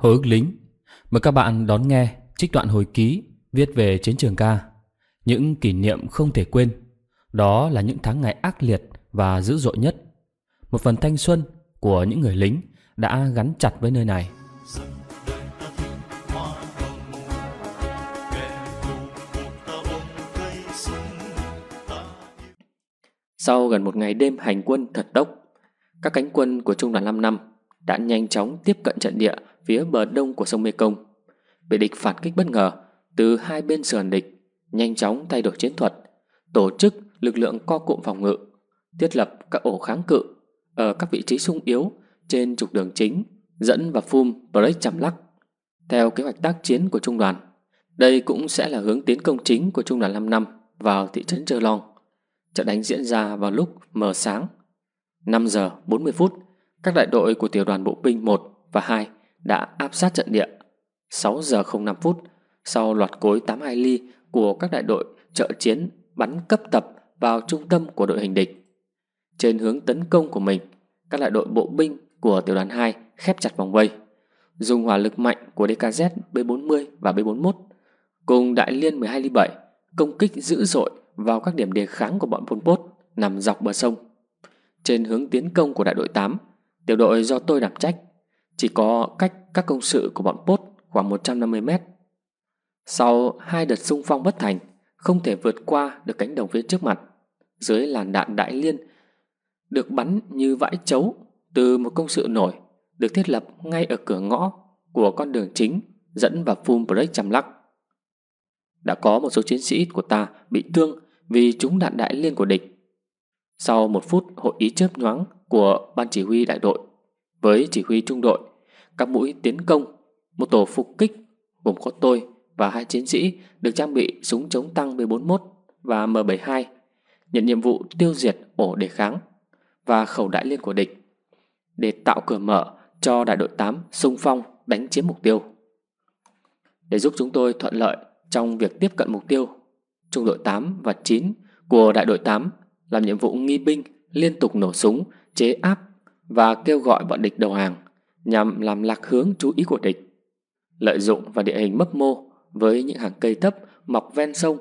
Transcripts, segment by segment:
Hồi ức lính Mời các bạn đón nghe trích đoạn hồi ký viết về chiến trường ca Những kỷ niệm không thể quên Đó là những tháng ngày ác liệt và dữ dội nhất Một phần thanh xuân của những người lính đã gắn chặt với nơi này Sau gần một ngày đêm hành quân thật tốc các cánh quân của Trung đoàn 55 đã nhanh chóng tiếp cận trận địa phía bờ đông của sông Mekong. Bị địch phản kích bất ngờ từ hai bên sườn địch, nhanh chóng thay đổi chiến thuật, tổ chức lực lượng co cụm phòng ngự, thiết lập các ổ kháng cự ở các vị trí sung yếu trên trục đường chính dẫn vào phum Brecht chằm lắc. Theo kế hoạch tác chiến của trung đoàn, đây cũng sẽ là hướng tiến công chính của trung đoàn 5 năm vào thị trấn Trơ Long. Trận đánh diễn ra vào lúc mờ sáng 5 giờ 40 phút các đại đội của tiểu đoàn bộ binh 1 và 2 đã áp sát trận địa. 6 giờ 05 phút, sau loạt cối 82 ly của các đại đội trợ chiến bắn cấp tập vào trung tâm của đội hình địch. Trên hướng tấn công của mình, các đại đội bộ binh của tiểu đoàn 2 khép chặt vòng vây, dùng hỏa lực mạnh của DKZ B40 và B41 cùng đại liên 12 ly 7 công kích dữ dội vào các điểm đề kháng của bọn Pol Pot nằm dọc bờ sông. Trên hướng tiến công của đại đội 8, Tiểu đội do tôi đảm trách Chỉ có cách các công sự của bọn Pốt khoảng 150 mét Sau hai đợt xung phong bất thành Không thể vượt qua được cánh đồng phía trước mặt Dưới làn đạn đại liên Được bắn như vãi chấu Từ một công sự nổi Được thiết lập ngay ở cửa ngõ Của con đường chính Dẫn vào Full Break Chăm Lắc Đã có một số chiến sĩ của ta bị thương Vì trúng đạn đại liên của địch Sau một phút hội ý chớp nhoáng của ban chỉ huy đại đội với chỉ huy trung đội, các mũi tiến công, một tổ phục kích gồm có tôi và hai chiến sĩ được trang bị súng chống tăng B41 và M72, nhận nhiệm vụ tiêu diệt ổ đề kháng và khẩu đại liên của địch để tạo cửa mở cho đại đội 8 xung phong đánh chiếm mục tiêu. Để giúp chúng tôi thuận lợi trong việc tiếp cận mục tiêu, trung đội 8 và 9 của đại đội 8 làm nhiệm vụ nghi binh liên tục nổ súng chế áp và kêu gọi bọn địch đầu hàng nhằm làm lạc hướng chú ý của địch. Lợi dụng vào địa hình mấp mô với những hàng cây thấp mọc ven sông,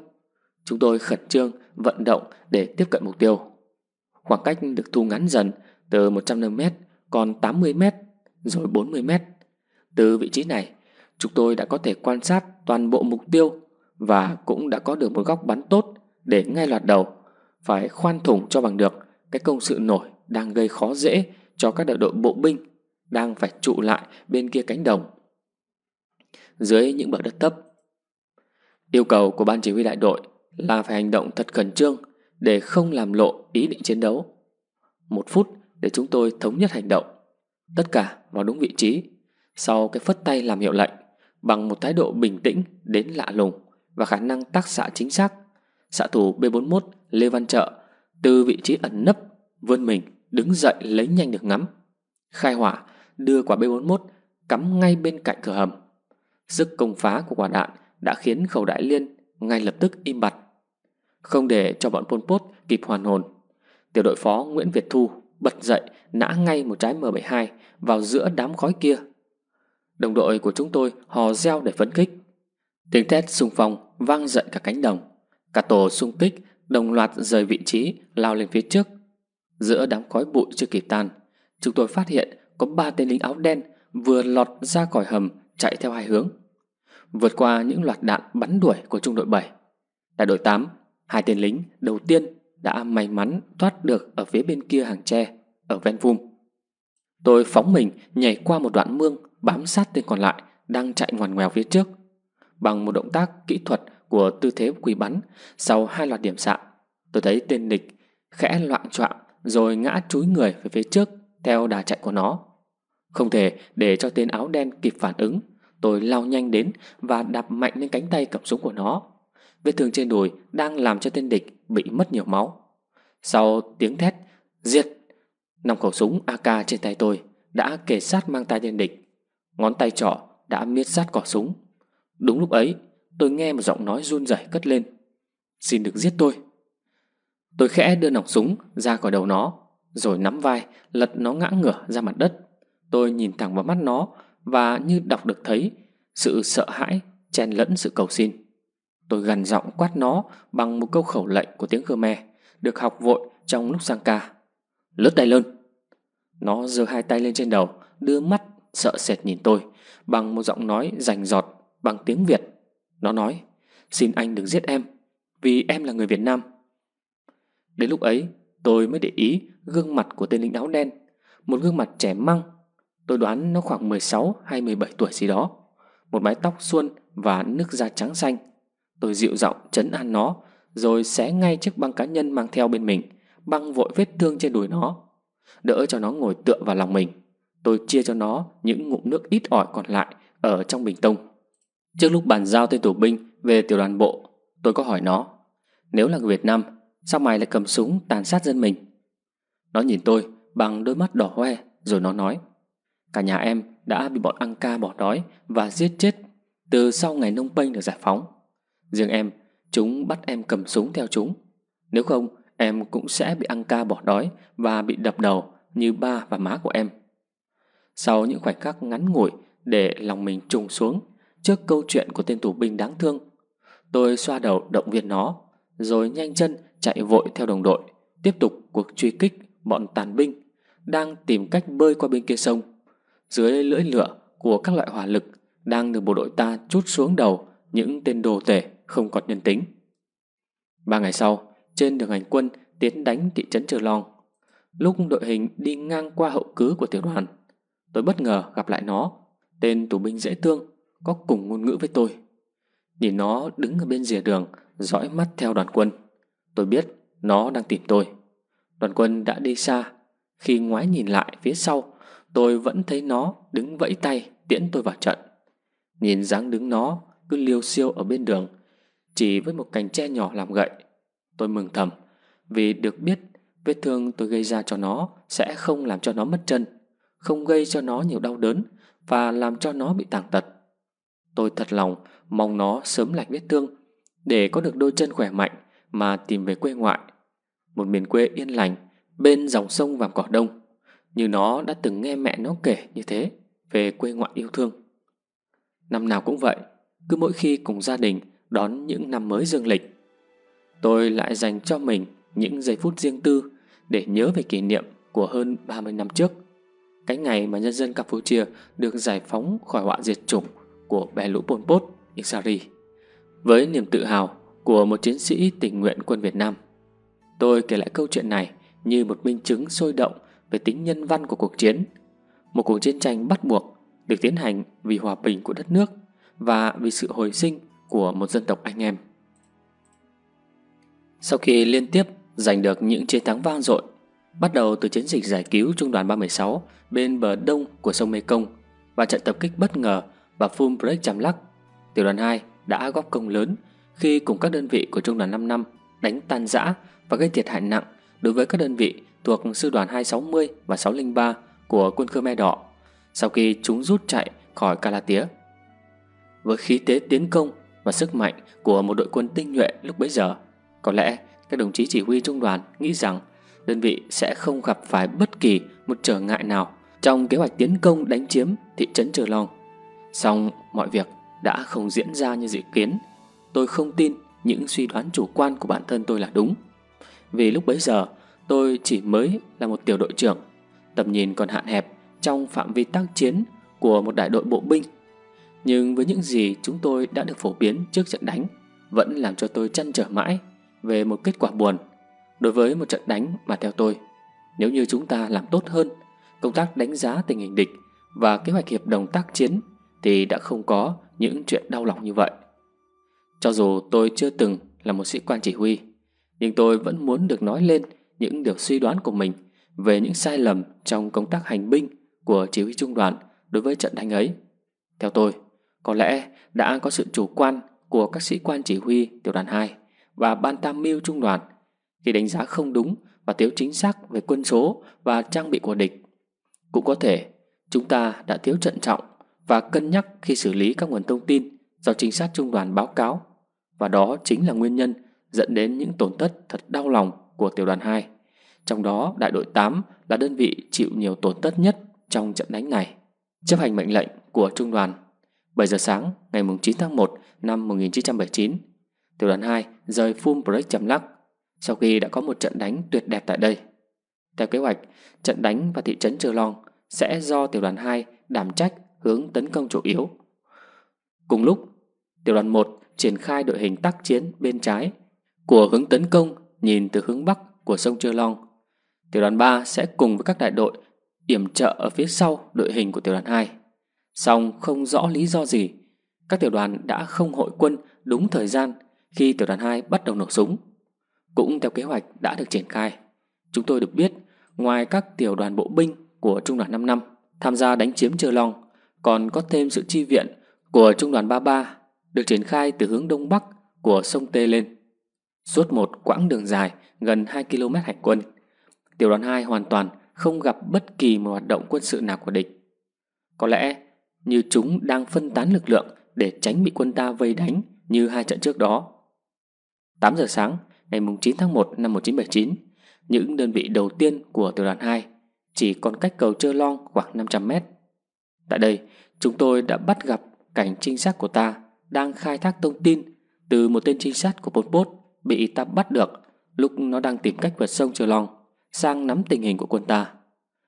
chúng tôi khẩn trương vận động để tiếp cận mục tiêu. Khoảng cách được thu ngắn dần từ 150m còn 80m rồi 40m. Từ vị trí này, chúng tôi đã có thể quan sát toàn bộ mục tiêu và cũng đã có được một góc bắn tốt để ngay loạt đầu, phải khoan thủng cho bằng được cái công sự nổi đang gây khó dễ cho các đại đội bộ binh đang phải trụ lại bên kia cánh đồng. Dưới những bậc đất thấp, yêu cầu của ban chỉ huy đại đội là phải hành động thật khẩn trương để không làm lộ ý định chiến đấu. Một phút để chúng tôi thống nhất hành động, tất cả vào đúng vị trí, sau cái phất tay làm hiệu lệnh bằng một thái độ bình tĩnh đến lạ lùng và khả năng tác xạ chính xác. Xạ thủ B41 Lê Văn Trợ từ vị trí ẩn nấp vươn mình đứng dậy lấy nhanh được ngắm. Khai hỏa, đưa quả B41 cắm ngay bên cạnh cửa hầm. Sức công phá của quả đạn đã khiến khẩu đại liên ngay lập tức im bặt. Không để cho bọn Pol Pot kịp hoàn hồn, tiểu đội phó Nguyễn Việt Thu bật dậy nã ngay một trái M72 vào giữa đám khói kia. Đồng đội của chúng tôi hò reo để phấn khích. Tiếng thét xung phong vang dậy cả cánh đồng. Cả tổ xung kích đồng loạt rời vị trí lao lên phía trước Giữa đám khói bụi chưa kịp tan, chúng tôi phát hiện có ba tên lính áo đen vừa lọt ra khỏi hầm chạy theo hai hướng. Vượt qua những loạt đạn bắn đuổi của trung đội 7. Đại đội 8, hai tên lính đầu tiên đã may mắn thoát được ở phía bên kia hàng tre, ở ven vum. Tôi phóng mình nhảy qua một đoạn mương bám sát tên còn lại đang chạy ngoằn ngoèo phía trước. Bằng một động tác kỹ thuật của tư thế quỳ bắn, sau hai loạt điểm xạ, tôi thấy tên địch khẽ loạn trọng rồi ngã chúi người về phía trước theo đà chạy của nó. Không thể để cho tên áo đen kịp phản ứng, tôi lao nhanh đến và đạp mạnh lên cánh tay cầm súng của nó. Vết thương trên đùi đang làm cho tên địch bị mất nhiều máu. Sau tiếng thét, giết, nòng khẩu súng AK trên tay tôi đã kề sát mang tay tên địch. Ngón tay trỏ đã miết sát cỏ súng. Đúng lúc ấy, tôi nghe một giọng nói run rẩy cất lên. Xin được giết tôi. Tôi khẽ đưa nòng súng ra khỏi đầu nó, rồi nắm vai, lật nó ngã ngửa ra mặt đất. Tôi nhìn thẳng vào mắt nó và như đọc được thấy sự sợ hãi chen lẫn sự cầu xin. Tôi gần giọng quát nó bằng một câu khẩu lệnh của tiếng Khmer, được học vội trong lúc sang ca. Lướt tay lên! Nó giơ hai tay lên trên đầu, đưa mắt sợ sệt nhìn tôi bằng một giọng nói rành giọt bằng tiếng Việt. Nó nói, xin anh đừng giết em, vì em là người Việt Nam. Đến lúc ấy, tôi mới để ý gương mặt của tên lính áo đen, một gương mặt trẻ măng. Tôi đoán nó khoảng 16 hay 17 tuổi gì đó. Một mái tóc suôn và nước da trắng xanh. Tôi dịu giọng chấn an nó, rồi xé ngay chiếc băng cá nhân mang theo bên mình, băng vội vết thương trên đùi nó. Đỡ cho nó ngồi tựa vào lòng mình. Tôi chia cho nó những ngụm nước ít ỏi còn lại ở trong bình tông. Trước lúc bàn giao tên tù binh về tiểu đoàn bộ, tôi có hỏi nó, nếu là người Việt Nam Sao mày lại cầm súng tàn sát dân mình Nó nhìn tôi bằng đôi mắt đỏ hoe Rồi nó nói Cả nhà em đã bị bọn ăn ca bỏ đói Và giết chết từ sau ngày nông pênh được giải phóng Riêng em Chúng bắt em cầm súng theo chúng Nếu không em cũng sẽ bị ăn ca bỏ đói Và bị đập đầu như ba và má của em Sau những khoảnh khắc ngắn ngủi Để lòng mình trùng xuống Trước câu chuyện của tên tù binh đáng thương Tôi xoa đầu động viên nó Rồi nhanh chân chạy vội theo đồng đội, tiếp tục cuộc truy kích bọn tàn binh đang tìm cách bơi qua bên kia sông. Dưới lưỡi lửa của các loại hỏa lực đang được bộ đội ta chút xuống đầu những tên đồ tể không còn nhân tính. Ba ngày sau, trên đường hành quân tiến đánh thị trấn Trừ Long. Lúc đội hình đi ngang qua hậu cứ của tiểu đoàn, tôi bất ngờ gặp lại nó, tên tù binh dễ thương, có cùng ngôn ngữ với tôi. Nhìn nó đứng ở bên rìa đường, dõi mắt theo đoàn quân. Tôi biết nó đang tìm tôi. Đoàn quân đã đi xa. Khi ngoái nhìn lại phía sau, tôi vẫn thấy nó đứng vẫy tay tiễn tôi vào trận. Nhìn dáng đứng nó cứ liêu siêu ở bên đường, chỉ với một cành tre nhỏ làm gậy. Tôi mừng thầm vì được biết vết thương tôi gây ra cho nó sẽ không làm cho nó mất chân, không gây cho nó nhiều đau đớn và làm cho nó bị tàn tật. Tôi thật lòng mong nó sớm lành vết thương để có được đôi chân khỏe mạnh mà tìm về quê ngoại, một miền quê yên lành bên dòng sông Vàm Cỏ Đông, như nó đã từng nghe mẹ nó kể như thế về quê ngoại yêu thương. Năm nào cũng vậy, cứ mỗi khi cùng gia đình đón những năm mới dương lịch, tôi lại dành cho mình những giây phút riêng tư để nhớ về kỷ niệm của hơn 30 năm trước, cái ngày mà nhân dân Campuchia được giải phóng khỏi họa diệt chủng của bè lũ Pol Pot, Isari. Với niềm tự hào của một chiến sĩ tình nguyện quân Việt Nam. Tôi kể lại câu chuyện này như một minh chứng sôi động về tính nhân văn của cuộc chiến. Một cuộc chiến tranh bắt buộc được tiến hành vì hòa bình của đất nước và vì sự hồi sinh của một dân tộc anh em. Sau khi liên tiếp giành được những chiến thắng vang dội, bắt đầu từ chiến dịch giải cứu Trung đoàn 316 bên bờ đông của sông Mekong và trận tập kích bất ngờ và full break Fulbright lắc tiểu đoàn 2 đã góp công lớn khi cùng các đơn vị của Trung đoàn 5 năm đánh tan rã và gây thiệt hại nặng đối với các đơn vị thuộc Sư đoàn 260 và 603 của quân Khmer Đỏ sau khi chúng rút chạy khỏi Calatía. Với khí thế tiến công và sức mạnh của một đội quân tinh nhuệ lúc bấy giờ, có lẽ các đồng chí chỉ huy trung đoàn nghĩ rằng đơn vị sẽ không gặp phải bất kỳ một trở ngại nào trong kế hoạch tiến công đánh chiếm thị trấn Trờ Long. Song mọi việc đã không diễn ra như dự kiến tôi không tin những suy đoán chủ quan của bản thân tôi là đúng. Vì lúc bấy giờ, tôi chỉ mới là một tiểu đội trưởng, tầm nhìn còn hạn hẹp trong phạm vi tác chiến của một đại đội bộ binh. Nhưng với những gì chúng tôi đã được phổ biến trước trận đánh, vẫn làm cho tôi chăn trở mãi về một kết quả buồn. Đối với một trận đánh mà theo tôi, nếu như chúng ta làm tốt hơn, công tác đánh giá tình hình địch và kế hoạch hiệp đồng tác chiến thì đã không có những chuyện đau lòng như vậy. Cho dù tôi chưa từng là một sĩ quan chỉ huy, nhưng tôi vẫn muốn được nói lên những điều suy đoán của mình về những sai lầm trong công tác hành binh của chỉ huy trung đoàn đối với trận đánh ấy. Theo tôi, có lẽ đã có sự chủ quan của các sĩ quan chỉ huy tiểu đoàn 2 và ban tam mưu trung đoàn khi đánh giá không đúng và thiếu chính xác về quân số và trang bị của địch. Cũng có thể chúng ta đã thiếu trận trọng và cân nhắc khi xử lý các nguồn thông tin do trinh sát trung đoàn báo cáo và đó chính là nguyên nhân dẫn đến những tổn thất thật đau lòng của tiểu đoàn 2. Trong đó, đại đội 8 là đơn vị chịu nhiều tổn thất nhất trong trận đánh này. Chấp hành mệnh lệnh của trung đoàn 7 giờ sáng ngày 9 tháng 1 năm 1979, tiểu đoàn 2 rời Phum Break Chầm Lắc sau khi đã có một trận đánh tuyệt đẹp tại đây. Theo kế hoạch, trận đánh và thị trấn Trơ Long sẽ do tiểu đoàn 2 đảm trách hướng tấn công chủ yếu. Cùng lúc, tiểu đoàn 1 triển khai đội hình tác chiến bên trái của hướng tấn công nhìn từ hướng bắc của sông Chơ Long. Tiểu đoàn 3 sẽ cùng với các đại đội yểm trợ ở phía sau đội hình của tiểu đoàn 2. Song không rõ lý do gì, các tiểu đoàn đã không hội quân đúng thời gian khi tiểu đoàn 2 bắt đầu nổ súng. Cũng theo kế hoạch đã được triển khai, chúng tôi được biết ngoài các tiểu đoàn bộ binh của Trung đoàn 55 tham gia đánh chiếm Chơ Long, còn có thêm sự chi viện của Trung đoàn 33 được triển khai từ hướng đông bắc của sông Tê lên. Suốt một quãng đường dài gần 2 km hải quân, tiểu đoàn 2 hoàn toàn không gặp bất kỳ một hoạt động quân sự nào của địch. Có lẽ như chúng đang phân tán lực lượng để tránh bị quân ta vây đánh như hai trận trước đó. 8 giờ sáng ngày 9 tháng 1 năm 1979, những đơn vị đầu tiên của tiểu đoàn 2 chỉ còn cách cầu Trơ Long khoảng 500 mét. Tại đây, chúng tôi đã bắt gặp cảnh trinh sát của ta đang khai thác thông tin từ một tên trinh sát của Pol Pot bị ta bắt được lúc nó đang tìm cách vượt sông Trờ Long sang nắm tình hình của quân ta.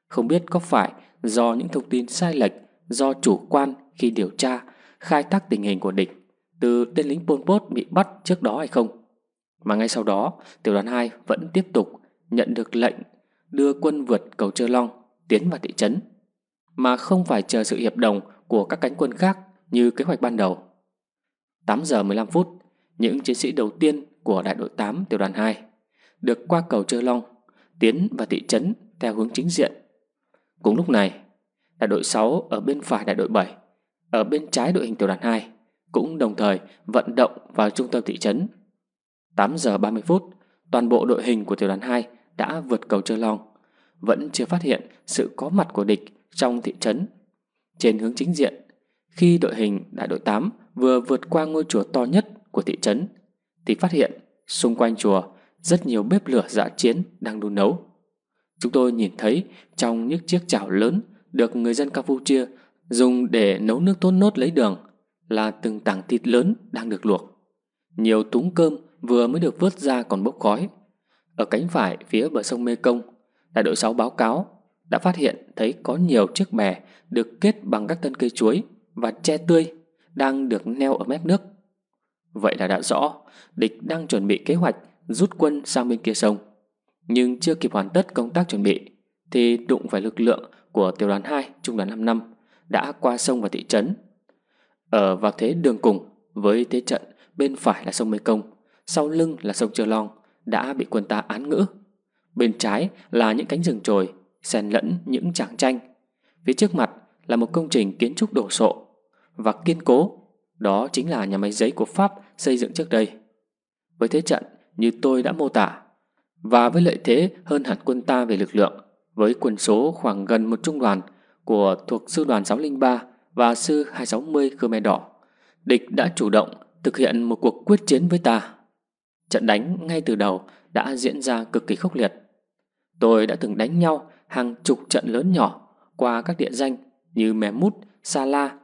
Không biết có phải do những thông tin sai lệch do chủ quan khi điều tra khai thác tình hình của địch từ tên lính Pol Pot bị bắt trước đó hay không. Mà ngay sau đó, tiểu đoàn 2 vẫn tiếp tục nhận được lệnh đưa quân vượt cầu Trơ Long tiến vào thị trấn, mà không phải chờ sự hiệp đồng của các cánh quân khác như kế hoạch ban đầu. 8 giờ 15 phút, những chiến sĩ đầu tiên của đại đội 8 tiểu đoàn 2 được qua cầu Trơ Long, tiến vào thị trấn theo hướng chính diện. Cùng lúc này, đại đội 6 ở bên phải đại đội 7, ở bên trái đội hình tiểu đoàn 2 cũng đồng thời vận động vào trung tâm thị trấn. 8 giờ 30 phút, toàn bộ đội hình của tiểu đoàn 2 đã vượt cầu Trơ Long, vẫn chưa phát hiện sự có mặt của địch trong thị trấn. Trên hướng chính diện, khi đội hình đại đội 8 vừa vượt qua ngôi chùa to nhất của thị trấn thì phát hiện xung quanh chùa rất nhiều bếp lửa dạ chiến đang đun nấu. Chúng tôi nhìn thấy trong những chiếc chảo lớn được người dân Campuchia dùng để nấu nước tốt nốt lấy đường là từng tảng thịt lớn đang được luộc. Nhiều túng cơm vừa mới được vớt ra còn bốc khói. Ở cánh phải phía bờ sông Mekong, đại đội 6 báo cáo đã phát hiện thấy có nhiều chiếc bè được kết bằng các thân cây chuối và che tươi đang được neo ở mép nước. Vậy là đã rõ, địch đang chuẩn bị kế hoạch rút quân sang bên kia sông. Nhưng chưa kịp hoàn tất công tác chuẩn bị, thì đụng phải lực lượng của tiểu đoàn 2 trung đoàn năm đã qua sông và thị trấn. Ở vào thế đường cùng với thế trận bên phải là sông Mê Công, sau lưng là sông Chơ Long đã bị quân ta án ngữ. Bên trái là những cánh rừng trồi, xen lẫn những tràng tranh. Phía trước mặt là một công trình kiến trúc đổ sộ và kiên cố. Đó chính là nhà máy giấy của Pháp xây dựng trước đây. Với thế trận như tôi đã mô tả, và với lợi thế hơn hẳn quân ta về lực lượng, với quân số khoảng gần một trung đoàn của thuộc sư đoàn 603 và sư 260 Khmer Đỏ, địch đã chủ động thực hiện một cuộc quyết chiến với ta. Trận đánh ngay từ đầu đã diễn ra cực kỳ khốc liệt. Tôi đã từng đánh nhau hàng chục trận lớn nhỏ qua các địa danh như Mé Mút, Sa La,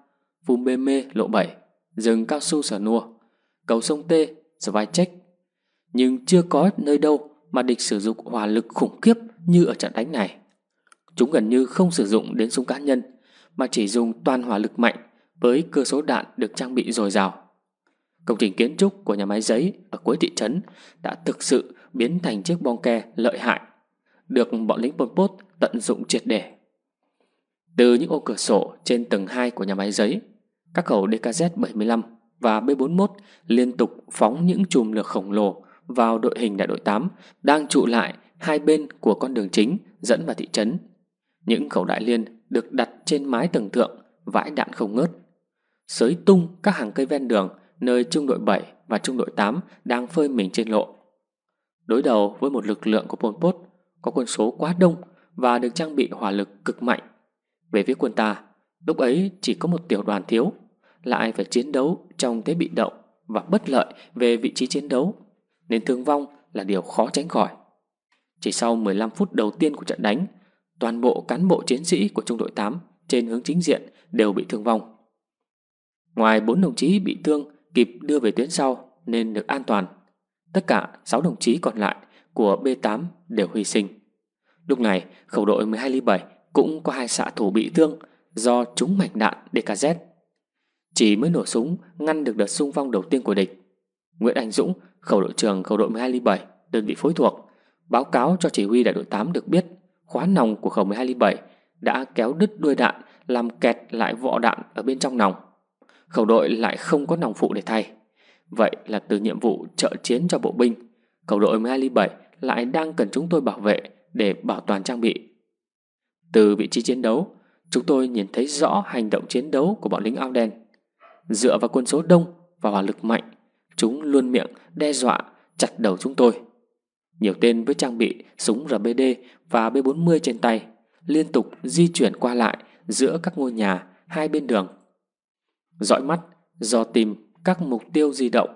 vùng bê mê lộ 7, rừng cao su sở nua, cầu sông Tê, Svajec. Nhưng chưa có nơi đâu mà địch sử dụng hỏa lực khủng khiếp như ở trận đánh này. Chúng gần như không sử dụng đến súng cá nhân, mà chỉ dùng toàn hỏa lực mạnh với cơ số đạn được trang bị dồi dào. Công trình kiến trúc của nhà máy giấy ở cuối thị trấn đã thực sự biến thành chiếc bong ke lợi hại, được bọn lính Pol Pot tận dụng triệt để. Từ những ô cửa sổ trên tầng 2 của nhà máy giấy, các khẩu DKZ-75 và B-41 liên tục phóng những chùm lửa khổng lồ vào đội hình đại đội 8 đang trụ lại hai bên của con đường chính dẫn vào thị trấn. Những khẩu đại liên được đặt trên mái tầng thượng, vãi đạn không ngớt. Sới tung các hàng cây ven đường nơi trung đội 7 và trung đội 8 đang phơi mình trên lộ. Đối đầu với một lực lượng của Pol Pot có quân số quá đông và được trang bị hỏa lực cực mạnh. Về phía quân ta, Lúc ấy chỉ có một tiểu đoàn thiếu, lại phải chiến đấu trong thế bị động và bất lợi về vị trí chiến đấu, nên thương vong là điều khó tránh khỏi. Chỉ sau 15 phút đầu tiên của trận đánh, toàn bộ cán bộ chiến sĩ của trung đội 8 trên hướng chính diện đều bị thương vong. Ngoài 4 đồng chí bị thương kịp đưa về tuyến sau nên được an toàn, tất cả 6 đồng chí còn lại của B8 đều hy sinh. Lúc này, khẩu đội 12 ly 7 cũng có hai xạ thủ bị thương do trúng mạch đạn DKZ. Chỉ mới nổ súng ngăn được đợt xung phong đầu tiên của địch. Nguyễn Anh Dũng, khẩu đội trường khẩu đội 12.7, đơn vị phối thuộc, báo cáo cho chỉ huy đại đội 8 được biết khóa nòng của khẩu 12.7 đã kéo đứt đuôi đạn làm kẹt lại vỏ đạn ở bên trong nòng. Khẩu đội lại không có nòng phụ để thay. Vậy là từ nhiệm vụ trợ chiến cho bộ binh, khẩu đội 12.7 lại đang cần chúng tôi bảo vệ để bảo toàn trang bị. Từ vị trí chiến đấu, chúng tôi nhìn thấy rõ hành động chiến đấu của bọn lính áo đen. Dựa vào quân số đông và hỏa lực mạnh, chúng luôn miệng đe dọa chặt đầu chúng tôi. Nhiều tên với trang bị súng RBD và B40 trên tay liên tục di chuyển qua lại giữa các ngôi nhà hai bên đường. Dõi mắt do tìm các mục tiêu di động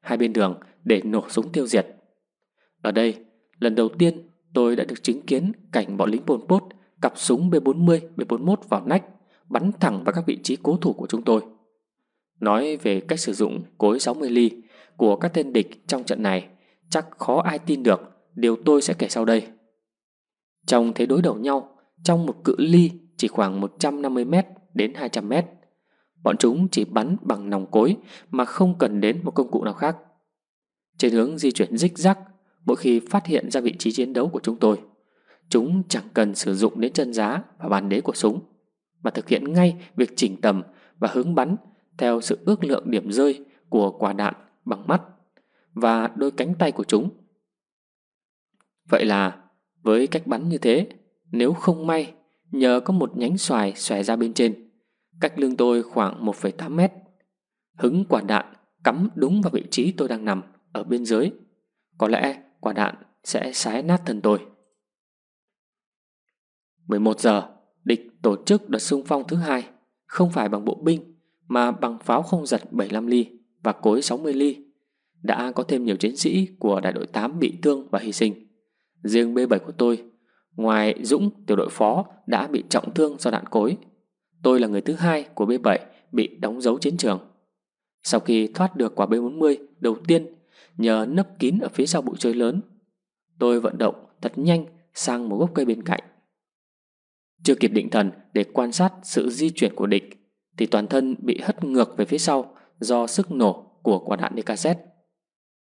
hai bên đường để nổ súng tiêu diệt. Ở đây, lần đầu tiên tôi đã được chứng kiến cảnh bọn lính Pol Pot cặp súng B40, B41 vào nách, bắn thẳng vào các vị trí cố thủ của chúng tôi. Nói về cách sử dụng cối 60 ly của các tên địch trong trận này, chắc khó ai tin được điều tôi sẽ kể sau đây. Trong thế đối đầu nhau, trong một cự ly chỉ khoảng 150m đến 200m, bọn chúng chỉ bắn bằng nòng cối mà không cần đến một công cụ nào khác. Trên hướng di chuyển rích rắc, mỗi khi phát hiện ra vị trí chiến đấu của chúng tôi, Chúng chẳng cần sử dụng đến chân giá và bàn đế của súng, mà thực hiện ngay việc chỉnh tầm và hướng bắn theo sự ước lượng điểm rơi của quả đạn bằng mắt và đôi cánh tay của chúng. Vậy là, với cách bắn như thế, nếu không may nhờ có một nhánh xoài xòe ra bên trên, cách lưng tôi khoảng 1,8 mét. Hứng quả đạn cắm đúng vào vị trí tôi đang nằm ở bên dưới. Có lẽ quả đạn sẽ xái nát thân tôi. 11 giờ, địch tổ chức đợt xung phong thứ hai, không phải bằng bộ binh mà bằng pháo không giật 75 ly và cối 60 ly. Đã có thêm nhiều chiến sĩ của đại đội 8 bị thương và hy sinh. Riêng B7 của tôi, ngoài Dũng, tiểu đội phó đã bị trọng thương do đạn cối. Tôi là người thứ hai của B7 bị đóng dấu chiến trường. Sau khi thoát được quả B40 đầu tiên nhờ nấp kín ở phía sau bụi chơi lớn, tôi vận động thật nhanh sang một gốc cây bên cạnh chưa kịp định thần để quan sát sự di chuyển của địch thì toàn thân bị hất ngược về phía sau do sức nổ của quả đạn DKZ.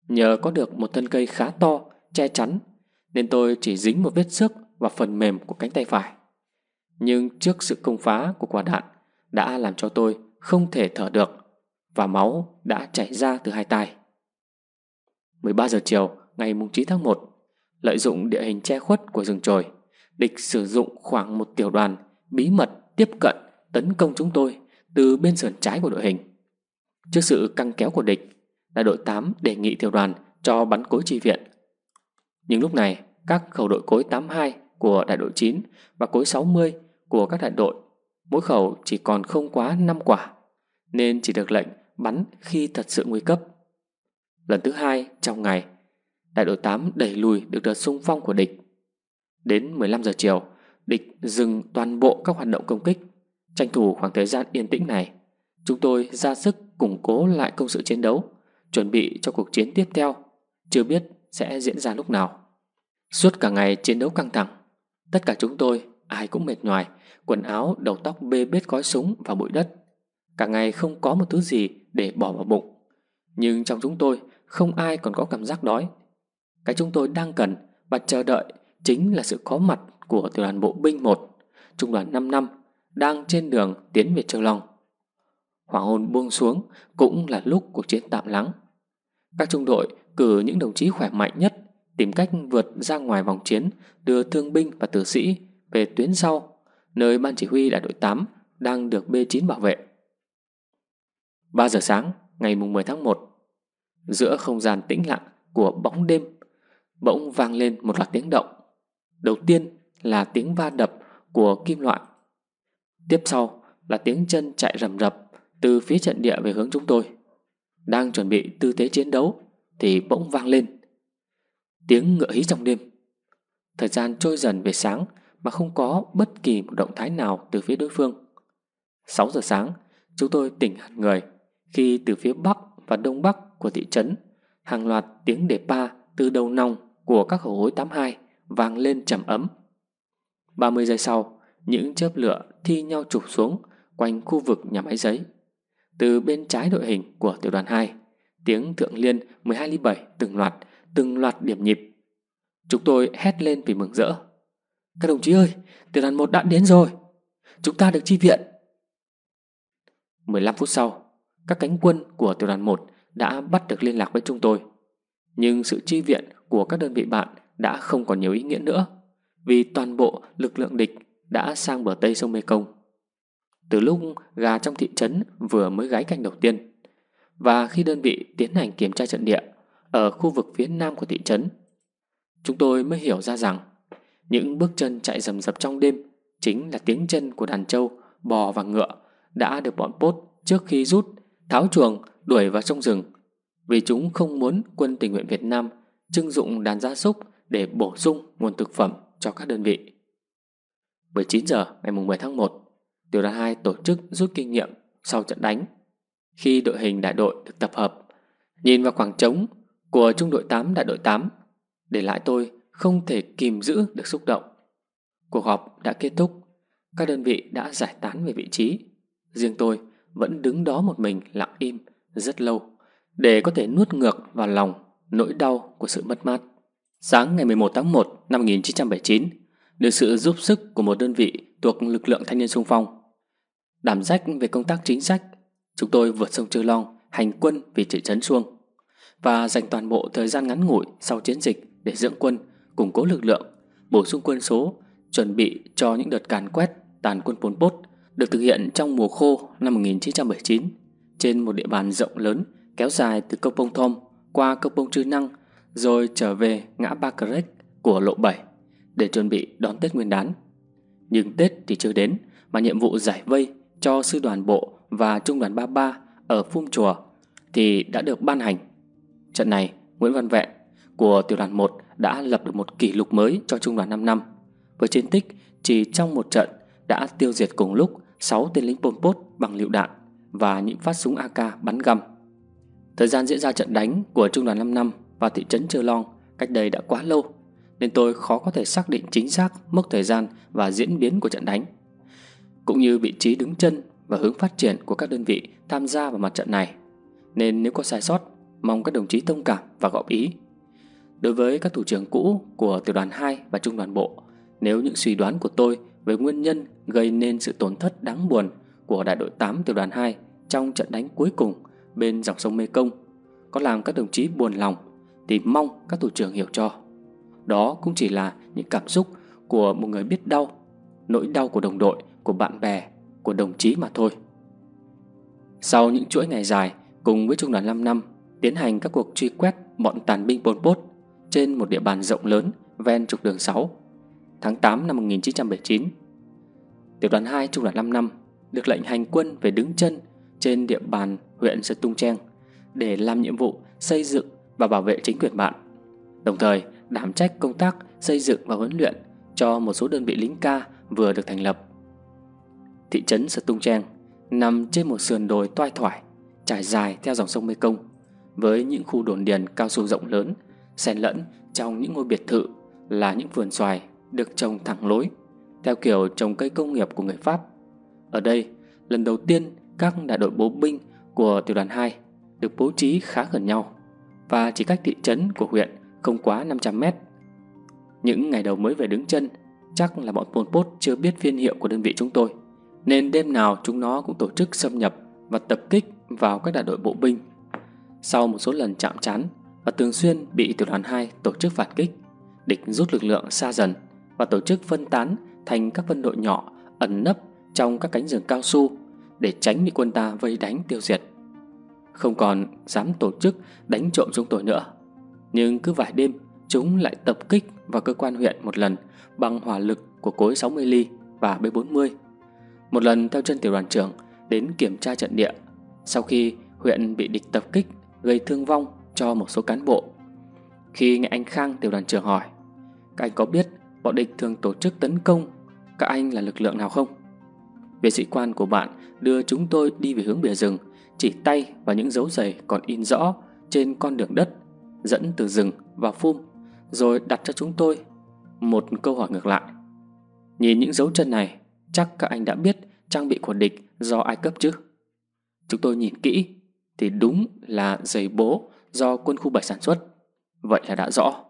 Nhờ có được một thân cây khá to, che chắn nên tôi chỉ dính một vết xước và phần mềm của cánh tay phải. Nhưng trước sự công phá của quả đạn đã làm cho tôi không thể thở được và máu đã chảy ra từ hai tay. 13 giờ chiều ngày 9 tháng 1, lợi dụng địa hình che khuất của rừng trồi, Địch sử dụng khoảng một tiểu đoàn bí mật tiếp cận tấn công chúng tôi từ bên sườn trái của đội hình. Trước sự căng kéo của địch, đại đội 8 đề nghị tiểu đoàn cho bắn cối chi viện. Nhưng lúc này, các khẩu đội cối 82 của đại đội 9 và cối 60 của các đại đội, mỗi khẩu chỉ còn không quá 5 quả, nên chỉ được lệnh bắn khi thật sự nguy cấp. Lần thứ hai trong ngày, đại đội 8 đẩy lùi được đợt xung phong của địch. Đến 15 giờ chiều, địch dừng toàn bộ các hoạt động công kích. Tranh thủ khoảng thời gian yên tĩnh này, chúng tôi ra sức củng cố lại công sự chiến đấu, chuẩn bị cho cuộc chiến tiếp theo, chưa biết sẽ diễn ra lúc nào. Suốt cả ngày chiến đấu căng thẳng, tất cả chúng tôi ai cũng mệt nhoài, quần áo, đầu tóc bê bết gói súng và bụi đất. Cả ngày không có một thứ gì để bỏ vào bụng. Nhưng trong chúng tôi, không ai còn có cảm giác đói. Cái chúng tôi đang cần và chờ đợi chính là sự có mặt của tiểu đoàn bộ binh 1, trung đoàn 5 năm, đang trên đường tiến về Châu Long. Hoàng hôn buông xuống cũng là lúc cuộc chiến tạm lắng. Các trung đội cử những đồng chí khỏe mạnh nhất tìm cách vượt ra ngoài vòng chiến, đưa thương binh và tử sĩ về tuyến sau, nơi ban chỉ huy đại đội 8 đang được B9 bảo vệ. 3 giờ sáng, ngày 10 tháng 1, giữa không gian tĩnh lặng của bóng đêm, bỗng vang lên một loạt tiếng động. Đầu tiên là tiếng va đập của kim loại. Tiếp sau là tiếng chân chạy rầm rập từ phía trận địa về hướng chúng tôi. Đang chuẩn bị tư thế chiến đấu thì bỗng vang lên. Tiếng ngựa hí trong đêm. Thời gian trôi dần về sáng mà không có bất kỳ một động thái nào từ phía đối phương. 6 giờ sáng, chúng tôi tỉnh hẳn người khi từ phía bắc và đông bắc của thị trấn hàng loạt tiếng đề pa từ đầu nòng của các khẩu hối 82 vang lên trầm ấm. 30 giây sau, những chớp lửa thi nhau chụp xuống quanh khu vực nhà máy giấy. Từ bên trái đội hình của tiểu đoàn 2, tiếng thượng liên 1207 từng loạt, từng loạt điểm nhịp. Chúng tôi hét lên vì mừng rỡ. Các đồng chí ơi, tiểu đoàn 1 đã đến rồi. Chúng ta được chi viện. 15 phút sau, các cánh quân của tiểu đoàn 1 đã bắt được liên lạc với chúng tôi. Nhưng sự chi viện của các đơn vị bạn đã không còn nhiều ý nghĩa nữa, vì toàn bộ lực lượng địch đã sang bờ tây sông Mekong. Từ lúc gà trong thị trấn vừa mới gáy canh đầu tiên, và khi đơn vị tiến hành kiểm tra trận địa ở khu vực phía nam của thị trấn, chúng tôi mới hiểu ra rằng những bước chân chạy rầm rập trong đêm chính là tiếng chân của đàn trâu, bò và ngựa đã được bọn Pốt trước khi rút, tháo chuồng, đuổi vào trong rừng vì chúng không muốn quân tình nguyện Việt Nam trưng dụng đàn gia súc để bổ sung nguồn thực phẩm cho các đơn vị. 19 giờ ngày 10 tháng 1, Tiểu đoàn 2 tổ chức rút kinh nghiệm sau trận đánh. Khi đội hình đại đội được tập hợp, nhìn vào khoảng trống của trung đội 8 đại đội 8, để lại tôi không thể kìm giữ được xúc động. Cuộc họp đã kết thúc, các đơn vị đã giải tán về vị trí. Riêng tôi vẫn đứng đó một mình lặng im rất lâu để có thể nuốt ngược vào lòng nỗi đau của sự mất mát. Sáng ngày 11 tháng 1 năm 1979, được sự giúp sức của một đơn vị thuộc lực lượng thanh niên sung phong, đảm trách về công tác chính sách, chúng tôi vượt sông Trư Long hành quân vì thị trấn Xuông và dành toàn bộ thời gian ngắn ngủi sau chiến dịch để dưỡng quân, củng cố lực lượng, bổ sung quân số, chuẩn bị cho những đợt càn quét tàn quân Pol Pot được thực hiện trong mùa khô năm 1979 trên một địa bàn rộng lớn kéo dài từ Cốc Bông Thom qua Cốc Bông Trư Năng rồi trở về ngã ba Crec của lộ 7 để chuẩn bị đón Tết Nguyên đán. Nhưng Tết thì chưa đến mà nhiệm vụ giải vây cho sư đoàn bộ và trung đoàn 33 ở Phung Chùa thì đã được ban hành. Trận này, Nguyễn Văn Vẹn của tiểu đoàn 1 đã lập được một kỷ lục mới cho trung đoàn 5 năm với chiến tích chỉ trong một trận đã tiêu diệt cùng lúc 6 tên lính Pol Pot bằng lựu đạn và những phát súng AK bắn găm. Thời gian diễn ra trận đánh của trung đoàn 5 năm và thị trấn Trơ Long cách đây đã quá lâu, nên tôi khó có thể xác định chính xác mức thời gian và diễn biến của trận đánh, cũng như vị trí đứng chân và hướng phát triển của các đơn vị tham gia vào mặt trận này. Nên nếu có sai sót, mong các đồng chí thông cảm và góp ý. Đối với các thủ trưởng cũ của tiểu đoàn 2 và trung đoàn bộ, nếu những suy đoán của tôi về nguyên nhân gây nên sự tổn thất đáng buồn của đại đội 8 tiểu đoàn 2 trong trận đánh cuối cùng bên dòng sông Mê Công có làm các đồng chí buồn lòng thì mong các thủ trưởng hiểu cho. Đó cũng chỉ là những cảm xúc của một người biết đau, nỗi đau của đồng đội, của bạn bè, của đồng chí mà thôi. Sau những chuỗi ngày dài, cùng với Trung đoàn 5 năm tiến hành các cuộc truy quét bọn tàn binh Pol Pot trên một địa bàn rộng lớn ven trục đường 6 tháng 8 năm 1979. Tiểu đoàn 2 Trung đoàn 5 năm được lệnh hành quân về đứng chân trên địa bàn huyện Sơn Tung Trang để làm nhiệm vụ xây dựng và bảo vệ chính quyền bạn, đồng thời đảm trách công tác xây dựng và huấn luyện cho một số đơn vị lính ca vừa được thành lập. Thị trấn Stung Trang nằm trên một sườn đồi toai thoải, trải dài theo dòng sông Mekong, với những khu đồn điền cao su rộng lớn, xen lẫn trong những ngôi biệt thự là những vườn xoài được trồng thẳng lối, theo kiểu trồng cây công nghiệp của người Pháp. Ở đây, lần đầu tiên các đại đội bộ binh của tiểu đoàn 2 được bố trí khá gần nhau và chỉ cách thị trấn của huyện không quá 500 mét. Những ngày đầu mới về đứng chân, chắc là bọn Pol Pot chưa biết phiên hiệu của đơn vị chúng tôi, nên đêm nào chúng nó cũng tổ chức xâm nhập và tập kích vào các đại đội bộ binh. Sau một số lần chạm trán và thường Xuyên bị tiểu đoàn 2 tổ chức phản kích, địch rút lực lượng xa dần và tổ chức phân tán thành các phân đội nhỏ ẩn nấp trong các cánh rừng cao su để tránh bị quân ta vây đánh tiêu diệt. Không còn dám tổ chức đánh trộm chúng tôi nữa Nhưng cứ vài đêm Chúng lại tập kích vào cơ quan huyện một lần Bằng hỏa lực của cối 60 ly và B40 Một lần theo chân tiểu đoàn trưởng Đến kiểm tra trận địa Sau khi huyện bị địch tập kích Gây thương vong cho một số cán bộ Khi nghe anh Khang tiểu đoàn trưởng hỏi Các anh có biết bọn địch thường tổ chức tấn công Các anh là lực lượng nào không? Về sĩ quan của bạn đưa chúng tôi đi về hướng bìa rừng chỉ tay vào những dấu giày còn in rõ trên con đường đất dẫn từ rừng vào phum rồi đặt cho chúng tôi một câu hỏi ngược lại. Nhìn những dấu chân này, chắc các anh đã biết trang bị của địch do ai cấp chứ? Chúng tôi nhìn kỹ thì đúng là giày bố do quân khu 7 sản xuất. Vậy là đã rõ.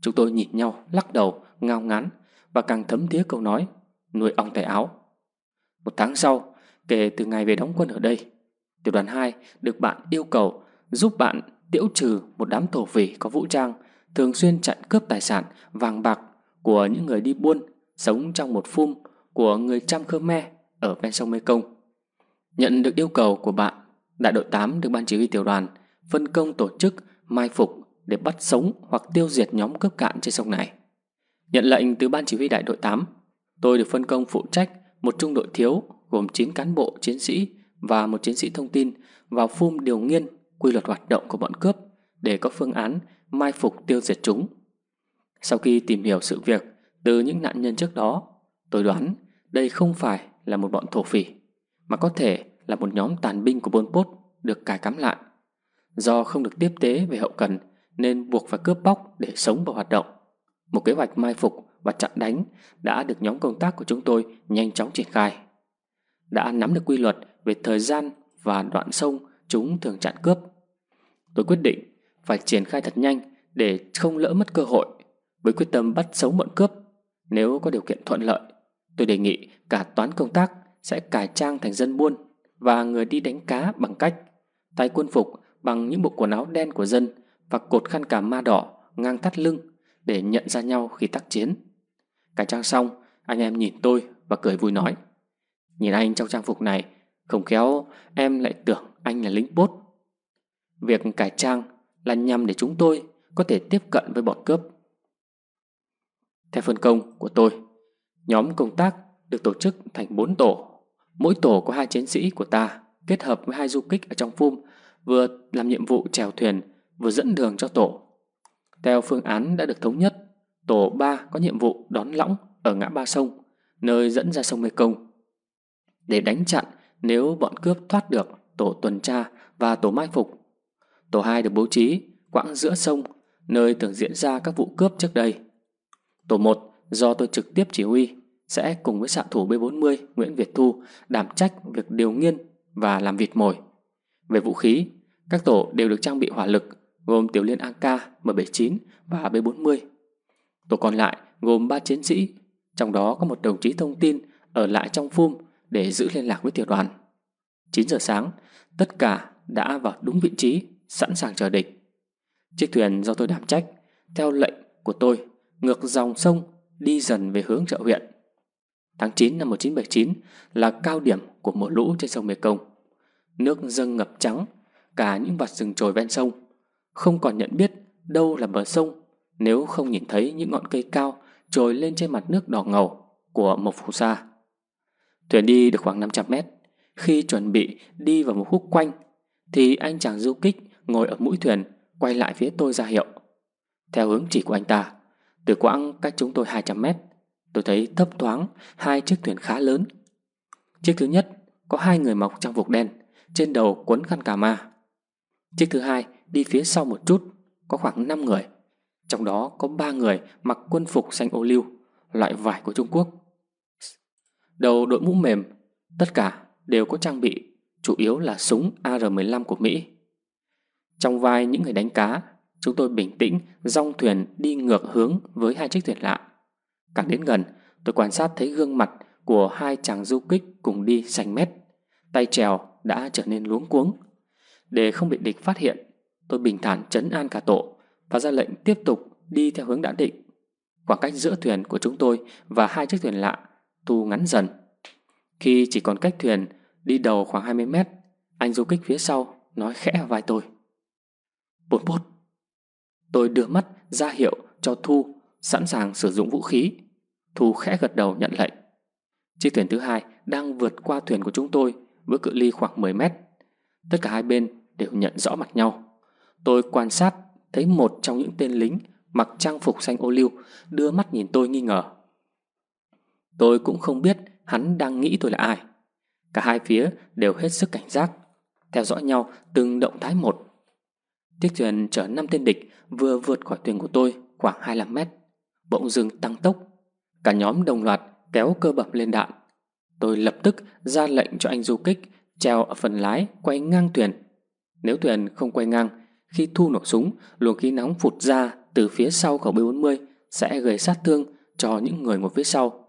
Chúng tôi nhìn nhau lắc đầu, ngao ngán và càng thấm thía câu nói nuôi ong tay áo. Một tháng sau, kể từ ngày về đóng quân ở đây, Tiểu đoàn 2 được bạn yêu cầu giúp bạn tiễu trừ một đám thổ phỉ có vũ trang thường xuyên chặn cướp tài sản vàng bạc của những người đi buôn sống trong một phum của người trăm Khmer ở ven sông Mekong. Nhận được yêu cầu của bạn, đại đội 8 được ban chỉ huy tiểu đoàn phân công tổ chức mai phục để bắt sống hoặc tiêu diệt nhóm cướp cạn trên sông này. Nhận lệnh từ ban chỉ huy đại đội 8, tôi được phân công phụ trách một trung đội thiếu gồm 9 cán bộ chiến sĩ và một chiến sĩ thông tin vào phum điều nghiên quy luật hoạt động của bọn cướp để có phương án mai phục tiêu diệt chúng. Sau khi tìm hiểu sự việc từ những nạn nhân trước đó, tôi đoán đây không phải là một bọn thổ phỉ, mà có thể là một nhóm tàn binh của Pol Pot được cài cắm lại. Do không được tiếp tế về hậu cần nên buộc phải cướp bóc để sống và hoạt động. Một kế hoạch mai phục và chặn đánh đã được nhóm công tác của chúng tôi nhanh chóng triển khai. Đã nắm được quy luật về thời gian và đoạn sông chúng thường chặn cướp. Tôi quyết định phải triển khai thật nhanh để không lỡ mất cơ hội với quyết tâm bắt sống bọn cướp. Nếu có điều kiện thuận lợi, tôi đề nghị cả toán công tác sẽ cải trang thành dân buôn và người đi đánh cá bằng cách tay quân phục bằng những bộ quần áo đen của dân và cột khăn cà ma đỏ ngang thắt lưng để nhận ra nhau khi tác chiến. Cải trang xong, anh em nhìn tôi và cười vui nói. Nhìn anh trong trang phục này không khéo em lại tưởng anh là lính bốt Việc cải trang là nhằm để chúng tôi có thể tiếp cận với bọn cướp Theo phân công của tôi Nhóm công tác được tổ chức thành 4 tổ Mỗi tổ có hai chiến sĩ của ta kết hợp với hai du kích ở trong phum vừa làm nhiệm vụ chèo thuyền vừa dẫn đường cho tổ. Theo phương án đã được thống nhất, tổ 3 có nhiệm vụ đón lõng ở ngã ba sông, nơi dẫn ra sông mê công Để đánh chặn nếu bọn cướp thoát được tổ tuần tra và tổ mai phục. Tổ 2 được bố trí quãng giữa sông nơi thường diễn ra các vụ cướp trước đây. Tổ 1 do tôi trực tiếp chỉ huy sẽ cùng với xạ thủ B40 Nguyễn Việt Thu đảm trách việc điều nghiên và làm việc mồi. Về vũ khí, các tổ đều được trang bị hỏa lực gồm tiểu liên AK M79 và B40. Tổ còn lại gồm 3 chiến sĩ, trong đó có một đồng chí thông tin ở lại trong phum để giữ liên lạc với tiểu đoàn. 9 giờ sáng, tất cả đã vào đúng vị trí, sẵn sàng chờ địch. Chiếc thuyền do tôi đảm trách, theo lệnh của tôi, ngược dòng sông đi dần về hướng chợ huyện. Tháng 9 năm 1979 là cao điểm của mùa lũ trên sông Mekong. Nước dâng ngập trắng, cả những vạt rừng trồi ven sông. Không còn nhận biết đâu là bờ sông nếu không nhìn thấy những ngọn cây cao trồi lên trên mặt nước đỏ ngầu của một phù sa. Thuyền đi được khoảng 500 mét Khi chuẩn bị đi vào một khúc quanh Thì anh chàng du kích ngồi ở mũi thuyền Quay lại phía tôi ra hiệu Theo hướng chỉ của anh ta Từ quãng cách chúng tôi 200 mét Tôi thấy thấp thoáng hai chiếc thuyền khá lớn Chiếc thứ nhất có hai người mặc trang phục đen Trên đầu quấn khăn cà ma Chiếc thứ hai đi phía sau một chút Có khoảng 5 người Trong đó có 3 người mặc quân phục xanh ô liu Loại vải của Trung Quốc đầu đội mũ mềm, tất cả đều có trang bị, chủ yếu là súng AR-15 của Mỹ. Trong vai những người đánh cá, chúng tôi bình tĩnh dong thuyền đi ngược hướng với hai chiếc thuyền lạ. Càng đến gần, tôi quan sát thấy gương mặt của hai chàng du kích cùng đi sành mét. Tay trèo đã trở nên luống cuống. Để không bị địch phát hiện, tôi bình thản chấn an cả tổ và ra lệnh tiếp tục đi theo hướng đã định. Khoảng cách giữa thuyền của chúng tôi và hai chiếc thuyền lạ tu ngắn dần. Khi chỉ còn cách thuyền, đi đầu khoảng 20 mét, anh du kích phía sau, nói khẽ vai tôi. Bột bốt. Tôi đưa mắt ra hiệu cho Thu, sẵn sàng sử dụng vũ khí. Thu khẽ gật đầu nhận lệnh. Chiếc thuyền thứ hai đang vượt qua thuyền của chúng tôi với cự ly khoảng 10 mét. Tất cả hai bên đều nhận rõ mặt nhau. Tôi quan sát thấy một trong những tên lính mặc trang phục xanh ô liu đưa mắt nhìn tôi nghi ngờ. Tôi cũng không biết hắn đang nghĩ tôi là ai. Cả hai phía đều hết sức cảnh giác, theo dõi nhau từng động thái một. Tiết thuyền chở năm tên địch vừa vượt khỏi thuyền của tôi khoảng 25 mét, bỗng dưng tăng tốc. Cả nhóm đồng loạt kéo cơ bập lên đạn. Tôi lập tức ra lệnh cho anh du kích treo ở phần lái quay ngang thuyền. Nếu thuyền không quay ngang, khi thu nổ súng, luồng khí nóng phụt ra từ phía sau khẩu B40 sẽ gây sát thương cho những người ngồi phía sau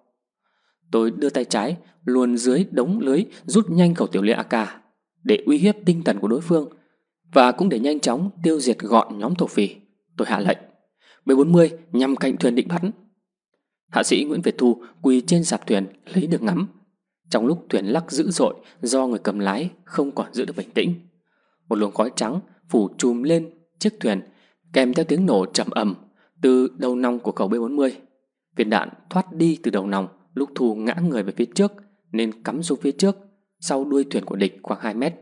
Tôi đưa tay trái luồn dưới đống lưới rút nhanh khẩu tiểu liên AK để uy hiếp tinh thần của đối phương và cũng để nhanh chóng tiêu diệt gọn nhóm thổ phỉ. Tôi hạ lệnh. B40 nhằm cạnh thuyền định bắn. Hạ sĩ Nguyễn Việt Thu quỳ trên sạp thuyền lấy được ngắm. Trong lúc thuyền lắc dữ dội do người cầm lái không còn giữ được bình tĩnh. Một luồng khói trắng phủ trùm lên chiếc thuyền kèm theo tiếng nổ trầm ầm từ đầu nòng của khẩu B40. Viên đạn thoát đi từ đầu nòng lúc Thu ngã người về phía trước nên cắm xuống phía trước sau đuôi thuyền của địch khoảng 2 mét.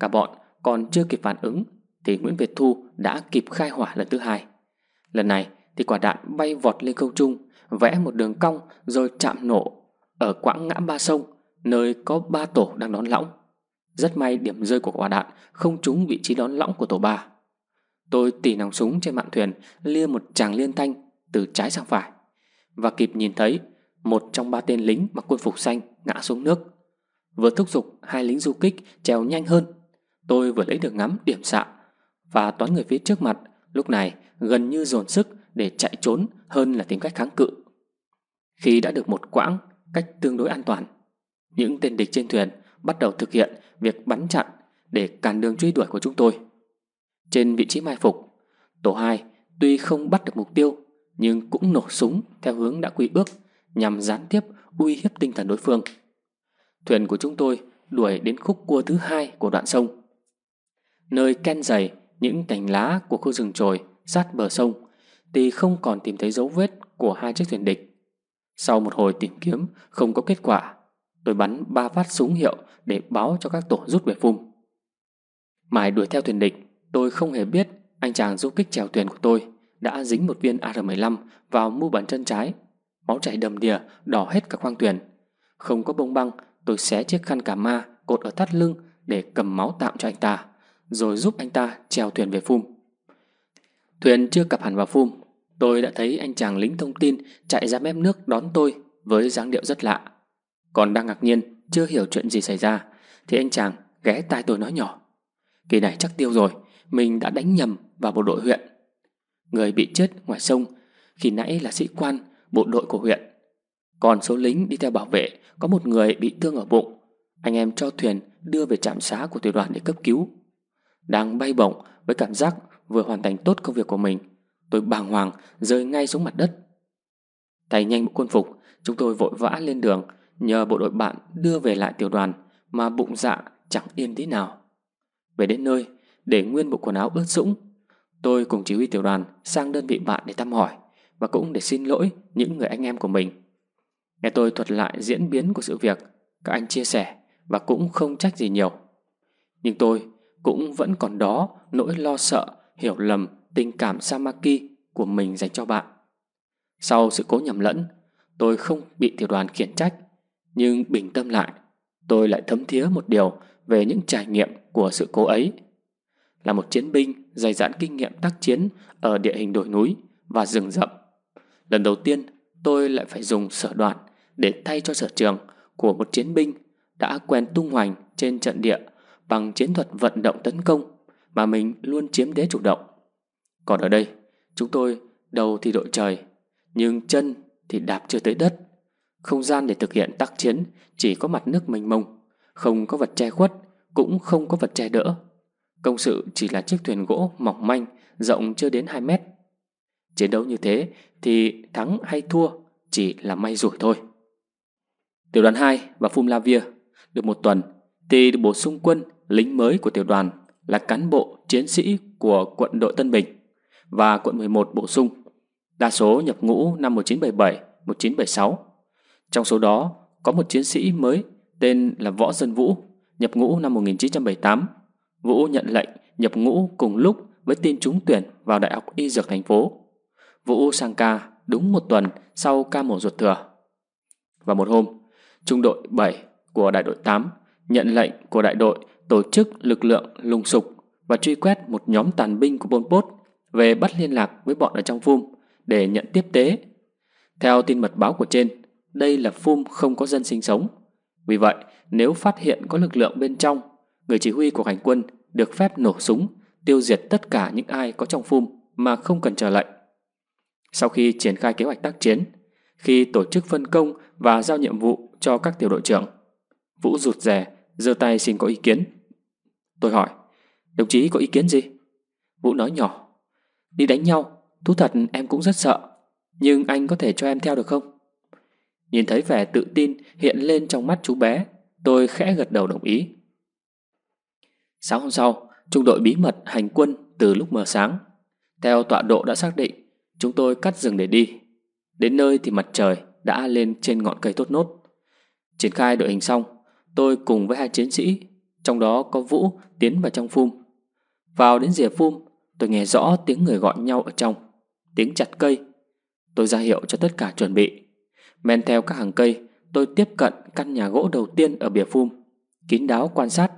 Cả bọn còn chưa kịp phản ứng thì Nguyễn Việt Thu đã kịp khai hỏa lần thứ hai. Lần này thì quả đạn bay vọt lên không trung, vẽ một đường cong rồi chạm nổ ở quãng ngã ba sông nơi có ba tổ đang đón lõng. Rất may điểm rơi của quả đạn không trúng vị trí đón lõng của tổ ba. Tôi tỉ nòng súng trên mạn thuyền lia một tràng liên thanh từ trái sang phải và kịp nhìn thấy một trong ba tên lính mặc quân phục xanh ngã xuống nước. Vừa thúc giục hai lính du kích trèo nhanh hơn, tôi vừa lấy được ngắm điểm xạ và toán người phía trước mặt lúc này gần như dồn sức để chạy trốn hơn là tìm cách kháng cự. Khi đã được một quãng, cách tương đối an toàn, những tên địch trên thuyền bắt đầu thực hiện việc bắn chặn để cản đường truy đuổi của chúng tôi. Trên vị trí mai phục, tổ 2 tuy không bắt được mục tiêu nhưng cũng nổ súng theo hướng đã quy ước nhằm gián tiếp uy hiếp tinh thần đối phương. Thuyền của chúng tôi đuổi đến khúc cua thứ hai của đoạn sông. Nơi ken dày những cành lá của khu rừng trồi sát bờ sông thì không còn tìm thấy dấu vết của hai chiếc thuyền địch. Sau một hồi tìm kiếm không có kết quả, tôi bắn ba phát súng hiệu để báo cho các tổ rút về phung. Mãi đuổi theo thuyền địch, tôi không hề biết anh chàng du kích chèo thuyền của tôi đã dính một viên AR-15 vào mu bàn chân trái máu chảy đầm đìa, đỏ hết cả khoang thuyền. Không có bông băng, tôi xé chiếc khăn cà ma cột ở thắt lưng để cầm máu tạm cho anh ta, rồi giúp anh ta trèo thuyền về phum. Thuyền chưa cập hẳn vào phum, tôi đã thấy anh chàng lính thông tin chạy ra mép nước đón tôi với dáng điệu rất lạ. Còn đang ngạc nhiên, chưa hiểu chuyện gì xảy ra, thì anh chàng ghé tai tôi nói nhỏ. Kỳ này chắc tiêu rồi, mình đã đánh nhầm vào bộ đội huyện. Người bị chết ngoài sông, khi nãy là sĩ quan bộ đội của huyện. Còn số lính đi theo bảo vệ, có một người bị thương ở bụng. Anh em cho thuyền đưa về trạm xá của tiểu đoàn để cấp cứu. Đang bay bổng với cảm giác vừa hoàn thành tốt công việc của mình, tôi bàng hoàng rơi ngay xuống mặt đất. Tay nhanh bộ quân phục, chúng tôi vội vã lên đường nhờ bộ đội bạn đưa về lại tiểu đoàn mà bụng dạ chẳng yên tí nào. Về đến nơi, để nguyên bộ quần áo ướt sũng, tôi cùng chỉ huy tiểu đoàn sang đơn vị bạn để thăm hỏi và cũng để xin lỗi những người anh em của mình. Nghe tôi thuật lại diễn biến của sự việc, các anh chia sẻ và cũng không trách gì nhiều. Nhưng tôi cũng vẫn còn đó nỗi lo sợ, hiểu lầm tình cảm Samaki của mình dành cho bạn. Sau sự cố nhầm lẫn, tôi không bị tiểu đoàn khiển trách, nhưng bình tâm lại, tôi lại thấm thía một điều về những trải nghiệm của sự cố ấy. Là một chiến binh dày dặn kinh nghiệm tác chiến ở địa hình đồi núi và rừng rậm Lần đầu tiên tôi lại phải dùng sở đoạn để thay cho sở trường của một chiến binh đã quen tung hoành trên trận địa bằng chiến thuật vận động tấn công mà mình luôn chiếm đế chủ động. Còn ở đây, chúng tôi đầu thì đội trời, nhưng chân thì đạp chưa tới đất. Không gian để thực hiện tác chiến chỉ có mặt nước mênh mông, không có vật che khuất, cũng không có vật che đỡ. Công sự chỉ là chiếc thuyền gỗ mỏng manh, rộng chưa đến 2 mét Chiến đấu như thế thì thắng hay thua chỉ là may rủi thôi. Tiểu đoàn 2 và Fumlavia được một tuần thì được bổ sung quân lính mới của tiểu đoàn là cán bộ chiến sĩ của quận đội Tân Bình và quận 11 bổ sung. Đa số nhập ngũ năm 1977, 1976. Trong số đó có một chiến sĩ mới tên là Võ Dân Vũ, nhập ngũ năm 1978. Vũ nhận lệnh nhập ngũ cùng lúc với tin trúng tuyển vào Đại học Y Dược thành phố. Vũ sang ca đúng một tuần sau ca mổ ruột thừa. Và một hôm, trung đội 7 của đại đội 8 nhận lệnh của đại đội tổ chức lực lượng lùng sục và truy quét một nhóm tàn binh của Pol Pot về bắt liên lạc với bọn ở trong phum để nhận tiếp tế. Theo tin mật báo của trên, đây là phum không có dân sinh sống. Vì vậy, nếu phát hiện có lực lượng bên trong, người chỉ huy của hành quân được phép nổ súng, tiêu diệt tất cả những ai có trong phum mà không cần chờ lệnh. Sau khi triển khai kế hoạch tác chiến, khi tổ chức phân công và giao nhiệm vụ cho các tiểu đội trưởng, Vũ rụt rè, giơ tay xin có ý kiến. Tôi hỏi, đồng chí có ý kiến gì? Vũ nói nhỏ, đi đánh nhau, thú thật em cũng rất sợ, nhưng anh có thể cho em theo được không? Nhìn thấy vẻ tự tin hiện lên trong mắt chú bé, tôi khẽ gật đầu đồng ý. Sáng hôm sau, trung đội bí mật hành quân từ lúc mờ sáng. Theo tọa độ đã xác định, Chúng tôi cắt rừng để đi. Đến nơi thì mặt trời đã lên trên ngọn cây tốt nốt. Triển khai đội hình xong, tôi cùng với hai chiến sĩ, trong đó có Vũ tiến vào trong phum. Vào đến rìa phum, tôi nghe rõ tiếng người gọi nhau ở trong, tiếng chặt cây. Tôi ra hiệu cho tất cả chuẩn bị. Men theo các hàng cây, tôi tiếp cận căn nhà gỗ đầu tiên ở bìa phum. Kín đáo quan sát,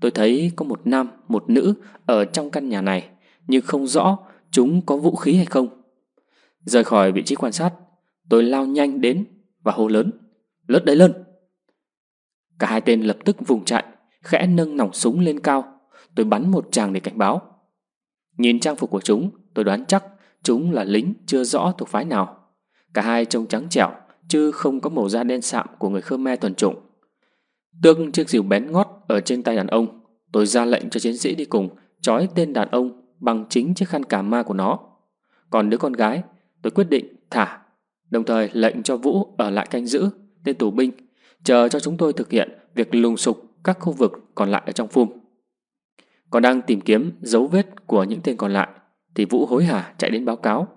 tôi thấy có một nam, một nữ ở trong căn nhà này, nhưng không rõ chúng có vũ khí hay không. Rời khỏi vị trí quan sát, tôi lao nhanh đến và hô lớn. Lướt đấy lên! Cả hai tên lập tức vùng chạy, khẽ nâng nòng súng lên cao. Tôi bắn một chàng để cảnh báo. Nhìn trang phục của chúng, tôi đoán chắc chúng là lính chưa rõ thuộc phái nào. Cả hai trông trắng trẻo, chứ không có màu da đen sạm của người Khmer thuần chủng. tương chiếc rìu bén ngót ở trên tay đàn ông, tôi ra lệnh cho chiến sĩ đi cùng chói tên đàn ông bằng chính chiếc khăn cà ma của nó. Còn đứa con gái Tôi quyết định thả, đồng thời lệnh cho Vũ ở lại canh giữ, tên tù binh, chờ cho chúng tôi thực hiện việc lùng sục các khu vực còn lại ở trong phum. Còn đang tìm kiếm dấu vết của những tên còn lại, thì Vũ hối hả chạy đến báo cáo.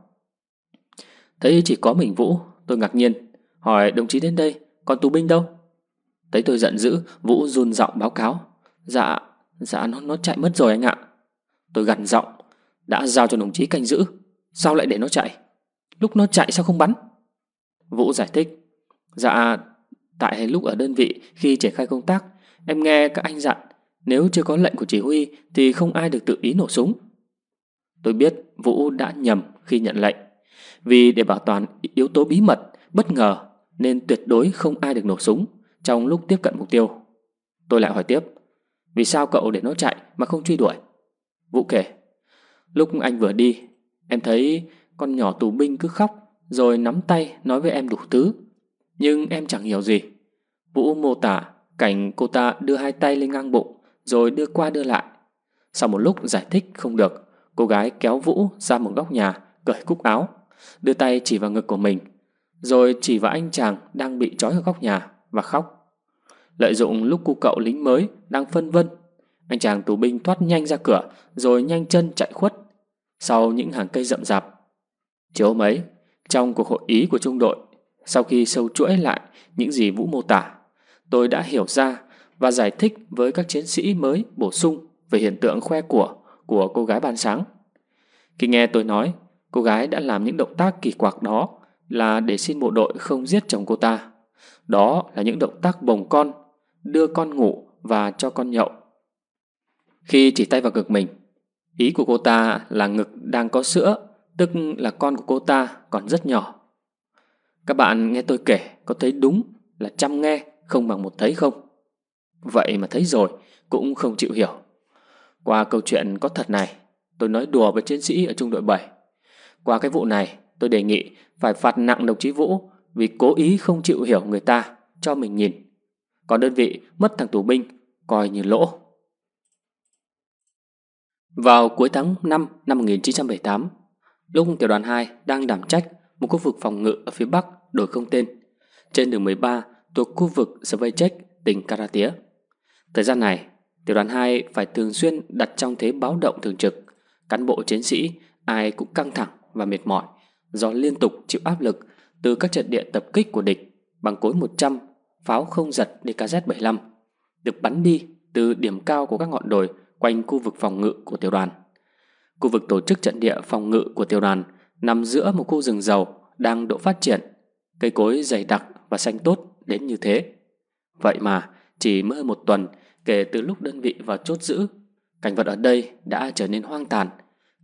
Thấy chỉ có mình Vũ, tôi ngạc nhiên, hỏi đồng chí đến đây, còn tù binh đâu? Thấy tôi giận dữ, Vũ run giọng báo cáo. Dạ, dạ nó nó chạy mất rồi anh ạ. Tôi gằn giọng, đã giao cho đồng chí canh giữ, sao lại để nó chạy? Lúc nó chạy sao không bắn Vũ giải thích Dạ tại lúc ở đơn vị Khi triển khai công tác Em nghe các anh dặn Nếu chưa có lệnh của chỉ huy Thì không ai được tự ý nổ súng Tôi biết Vũ đã nhầm khi nhận lệnh Vì để bảo toàn yếu tố bí mật Bất ngờ Nên tuyệt đối không ai được nổ súng Trong lúc tiếp cận mục tiêu Tôi lại hỏi tiếp Vì sao cậu để nó chạy mà không truy đuổi Vũ kể Lúc anh vừa đi Em thấy con nhỏ tù binh cứ khóc, rồi nắm tay nói với em đủ thứ. Nhưng em chẳng hiểu gì. Vũ mô tả cảnh cô ta đưa hai tay lên ngang bụng, rồi đưa qua đưa lại. Sau một lúc giải thích không được, cô gái kéo Vũ ra một góc nhà, cởi cúc áo, đưa tay chỉ vào ngực của mình, rồi chỉ vào anh chàng đang bị trói ở góc nhà và khóc. Lợi dụng lúc cu cậu lính mới đang phân vân, anh chàng tù binh thoát nhanh ra cửa rồi nhanh chân chạy khuất. Sau những hàng cây rậm rạp, Chiều hôm ấy, trong cuộc hội ý của trung đội, sau khi sâu chuỗi lại những gì Vũ mô tả, tôi đã hiểu ra và giải thích với các chiến sĩ mới bổ sung về hiện tượng khoe của của cô gái ban sáng. Khi nghe tôi nói, cô gái đã làm những động tác kỳ quặc đó là để xin bộ đội không giết chồng cô ta. Đó là những động tác bồng con, đưa con ngủ và cho con nhậu. Khi chỉ tay vào ngực mình, ý của cô ta là ngực đang có sữa tức là con của cô ta còn rất nhỏ. Các bạn nghe tôi kể có thấy đúng là chăm nghe không bằng một thấy không? Vậy mà thấy rồi cũng không chịu hiểu. Qua câu chuyện có thật này, tôi nói đùa với chiến sĩ ở trung đội 7. Qua cái vụ này, tôi đề nghị phải phạt nặng đồng chí Vũ vì cố ý không chịu hiểu người ta cho mình nhìn. Còn đơn vị mất thằng tù binh coi như lỗ. Vào cuối tháng 5 năm 1978, Lúc tiểu đoàn 2 đang đảm trách một khu vực phòng ngự ở phía bắc đổi không tên, trên đường 13 thuộc khu vực Svejček, tỉnh Karatía. Thời gian này, tiểu đoàn 2 phải thường xuyên đặt trong thế báo động thường trực. Cán bộ chiến sĩ ai cũng căng thẳng và mệt mỏi do liên tục chịu áp lực từ các trận địa tập kích của địch bằng cối 100, pháo không giật DKZ-75 được bắn đi từ điểm cao của các ngọn đồi quanh khu vực phòng ngự của tiểu đoàn. Khu vực tổ chức trận địa phòng ngự của tiểu đoàn nằm giữa một khu rừng giàu đang độ phát triển, cây cối dày đặc và xanh tốt đến như thế. Vậy mà, chỉ mới một tuần kể từ lúc đơn vị vào chốt giữ, cảnh vật ở đây đã trở nên hoang tàn,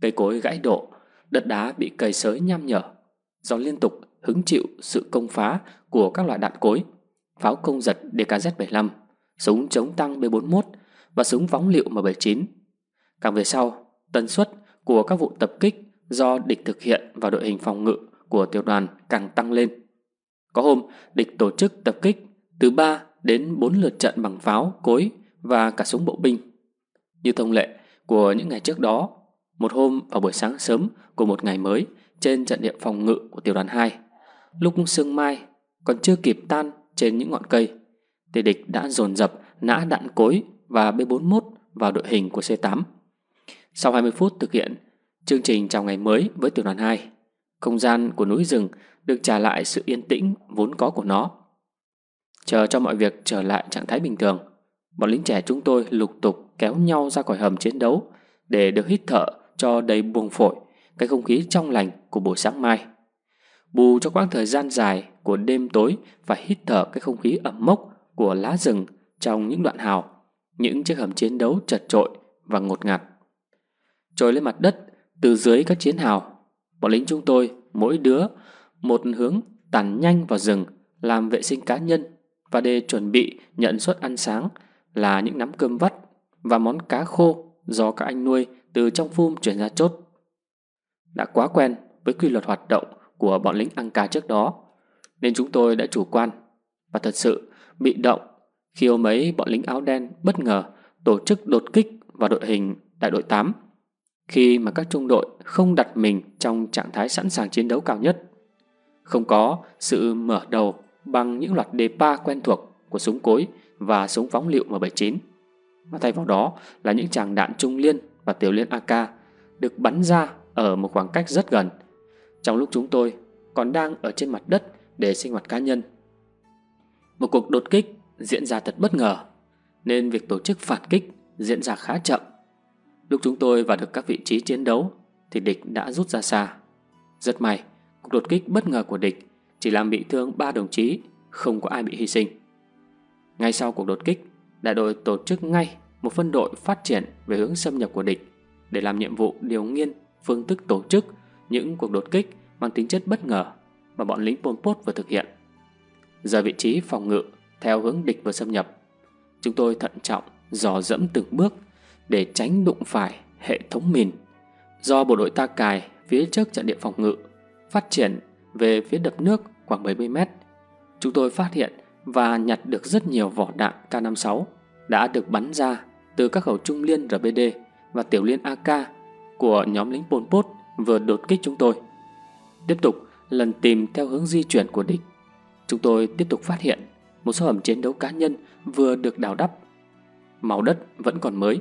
cây cối gãy đổ, đất đá bị cầy sới nham nhở. Do liên tục hứng chịu sự công phá của các loại đạn cối, pháo công giật DKZ-75, súng chống tăng B-41 và súng phóng liệu M79. Càng về sau, tần suất của các vụ tập kích do địch thực hiện và đội hình phòng ngự của tiểu đoàn càng tăng lên. Có hôm, địch tổ chức tập kích từ 3 đến 4 lượt trận bằng pháo, cối và cả súng bộ binh. Như thông lệ của những ngày trước đó, một hôm vào buổi sáng sớm của một ngày mới trên trận địa phòng ngự của tiểu đoàn 2, lúc sương mai còn chưa kịp tan trên những ngọn cây, thì địch đã dồn dập nã đạn cối và B41 vào đội hình của C8. Sau 20 phút thực hiện chương trình chào ngày mới với tiểu đoàn 2, không gian của núi rừng được trả lại sự yên tĩnh vốn có của nó. Chờ cho mọi việc trở lại trạng thái bình thường, bọn lính trẻ chúng tôi lục tục kéo nhau ra khỏi hầm chiến đấu để được hít thở cho đầy buồng phổi cái không khí trong lành của buổi sáng mai. Bù cho quãng thời gian dài của đêm tối và hít thở cái không khí ẩm mốc của lá rừng trong những đoạn hào, những chiếc hầm chiến đấu chật trội và ngột ngạt trôi lên mặt đất từ dưới các chiến hào. Bọn lính chúng tôi, mỗi đứa, một hướng tản nhanh vào rừng làm vệ sinh cá nhân và để chuẩn bị nhận suất ăn sáng là những nắm cơm vắt và món cá khô do các anh nuôi từ trong phum chuyển ra chốt. Đã quá quen với quy luật hoạt động của bọn lính ăn cá trước đó, nên chúng tôi đã chủ quan và thật sự bị động khi hôm ấy bọn lính áo đen bất ngờ tổ chức đột kích vào đội hình đại đội 8 khi mà các trung đội không đặt mình trong trạng thái sẵn sàng chiến đấu cao nhất. Không có sự mở đầu bằng những loạt đề pa quen thuộc của súng cối và súng phóng lựu M79, mà thay vào đó là những tràng đạn trung liên và tiểu liên AK được bắn ra ở một khoảng cách rất gần, trong lúc chúng tôi còn đang ở trên mặt đất để sinh hoạt cá nhân. Một cuộc đột kích diễn ra thật bất ngờ, nên việc tổ chức phản kích diễn ra khá chậm Lúc chúng tôi vào được các vị trí chiến đấu thì địch đã rút ra xa. Rất may, cuộc đột kích bất ngờ của địch chỉ làm bị thương ba đồng chí, không có ai bị hy sinh. Ngay sau cuộc đột kích, đại đội tổ chức ngay một phân đội phát triển về hướng xâm nhập của địch để làm nhiệm vụ điều nghiên phương thức tổ chức những cuộc đột kích mang tính chất bất ngờ mà bọn lính Pol Pot vừa thực hiện. Giờ vị trí phòng ngự theo hướng địch vừa xâm nhập, chúng tôi thận trọng dò dẫm từng bước để tránh đụng phải hệ thống mìn do bộ đội ta cài phía trước trận địa phòng ngự phát triển về phía đập nước khoảng 70 mét. Chúng tôi phát hiện và nhặt được rất nhiều vỏ đạn K56 đã được bắn ra từ các khẩu trung liên RBD và tiểu liên AK của nhóm lính Pol Pot vừa đột kích chúng tôi. Tiếp tục lần tìm theo hướng di chuyển của địch, chúng tôi tiếp tục phát hiện một số hầm chiến đấu cá nhân vừa được đào đắp. Màu đất vẫn còn mới,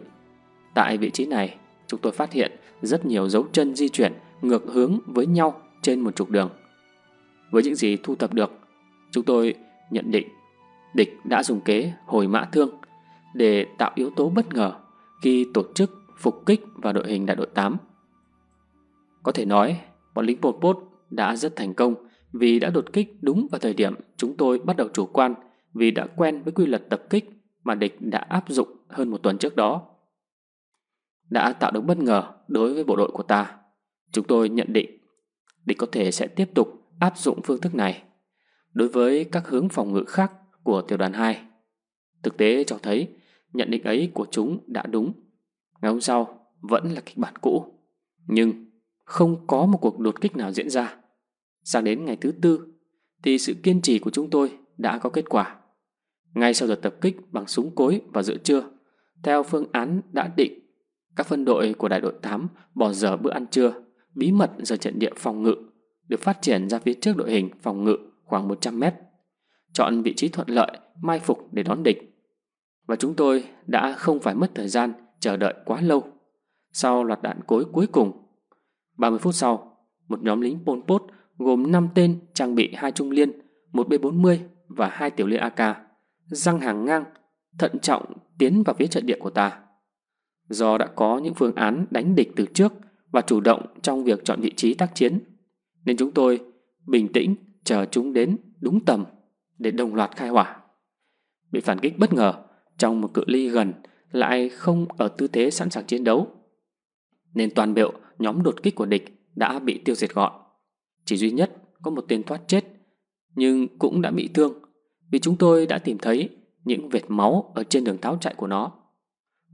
Tại vị trí này, chúng tôi phát hiện rất nhiều dấu chân di chuyển ngược hướng với nhau trên một trục đường. Với những gì thu thập được, chúng tôi nhận định địch đã dùng kế hồi mã thương để tạo yếu tố bất ngờ khi tổ chức phục kích vào đội hình đại đội 8. Có thể nói, bọn lính Pol Pot đã rất thành công vì đã đột kích đúng vào thời điểm chúng tôi bắt đầu chủ quan vì đã quen với quy luật tập kích mà địch đã áp dụng hơn một tuần trước đó đã tạo được bất ngờ đối với bộ đội của ta. Chúng tôi nhận định địch có thể sẽ tiếp tục áp dụng phương thức này đối với các hướng phòng ngự khác của tiểu đoàn 2. Thực tế cho thấy nhận định ấy của chúng đã đúng. Ngày hôm sau vẫn là kịch bản cũ, nhưng không có một cuộc đột kích nào diễn ra. Sang đến ngày thứ tư thì sự kiên trì của chúng tôi đã có kết quả. Ngay sau giờ tập kích bằng súng cối vào giữa trưa, theo phương án đã định các phân đội của đại đội 8 bỏ giờ bữa ăn trưa, bí mật giờ trận địa phòng ngự, được phát triển ra phía trước đội hình phòng ngự khoảng 100 mét. Chọn vị trí thuận lợi, mai phục để đón địch. Và chúng tôi đã không phải mất thời gian chờ đợi quá lâu. Sau loạt đạn cối cuối cùng, 30 phút sau, một nhóm lính Pol Pot gồm 5 tên trang bị hai trung liên, một B40 và hai tiểu liên AK, răng hàng ngang, thận trọng tiến vào phía trận địa của ta do đã có những phương án đánh địch từ trước và chủ động trong việc chọn vị trí tác chiến, nên chúng tôi bình tĩnh chờ chúng đến đúng tầm để đồng loạt khai hỏa. Bị phản kích bất ngờ trong một cự ly gần lại không ở tư thế sẵn sàng chiến đấu, nên toàn bộ nhóm đột kích của địch đã bị tiêu diệt gọn. Chỉ duy nhất có một tên thoát chết, nhưng cũng đã bị thương vì chúng tôi đã tìm thấy những vệt máu ở trên đường tháo chạy của nó.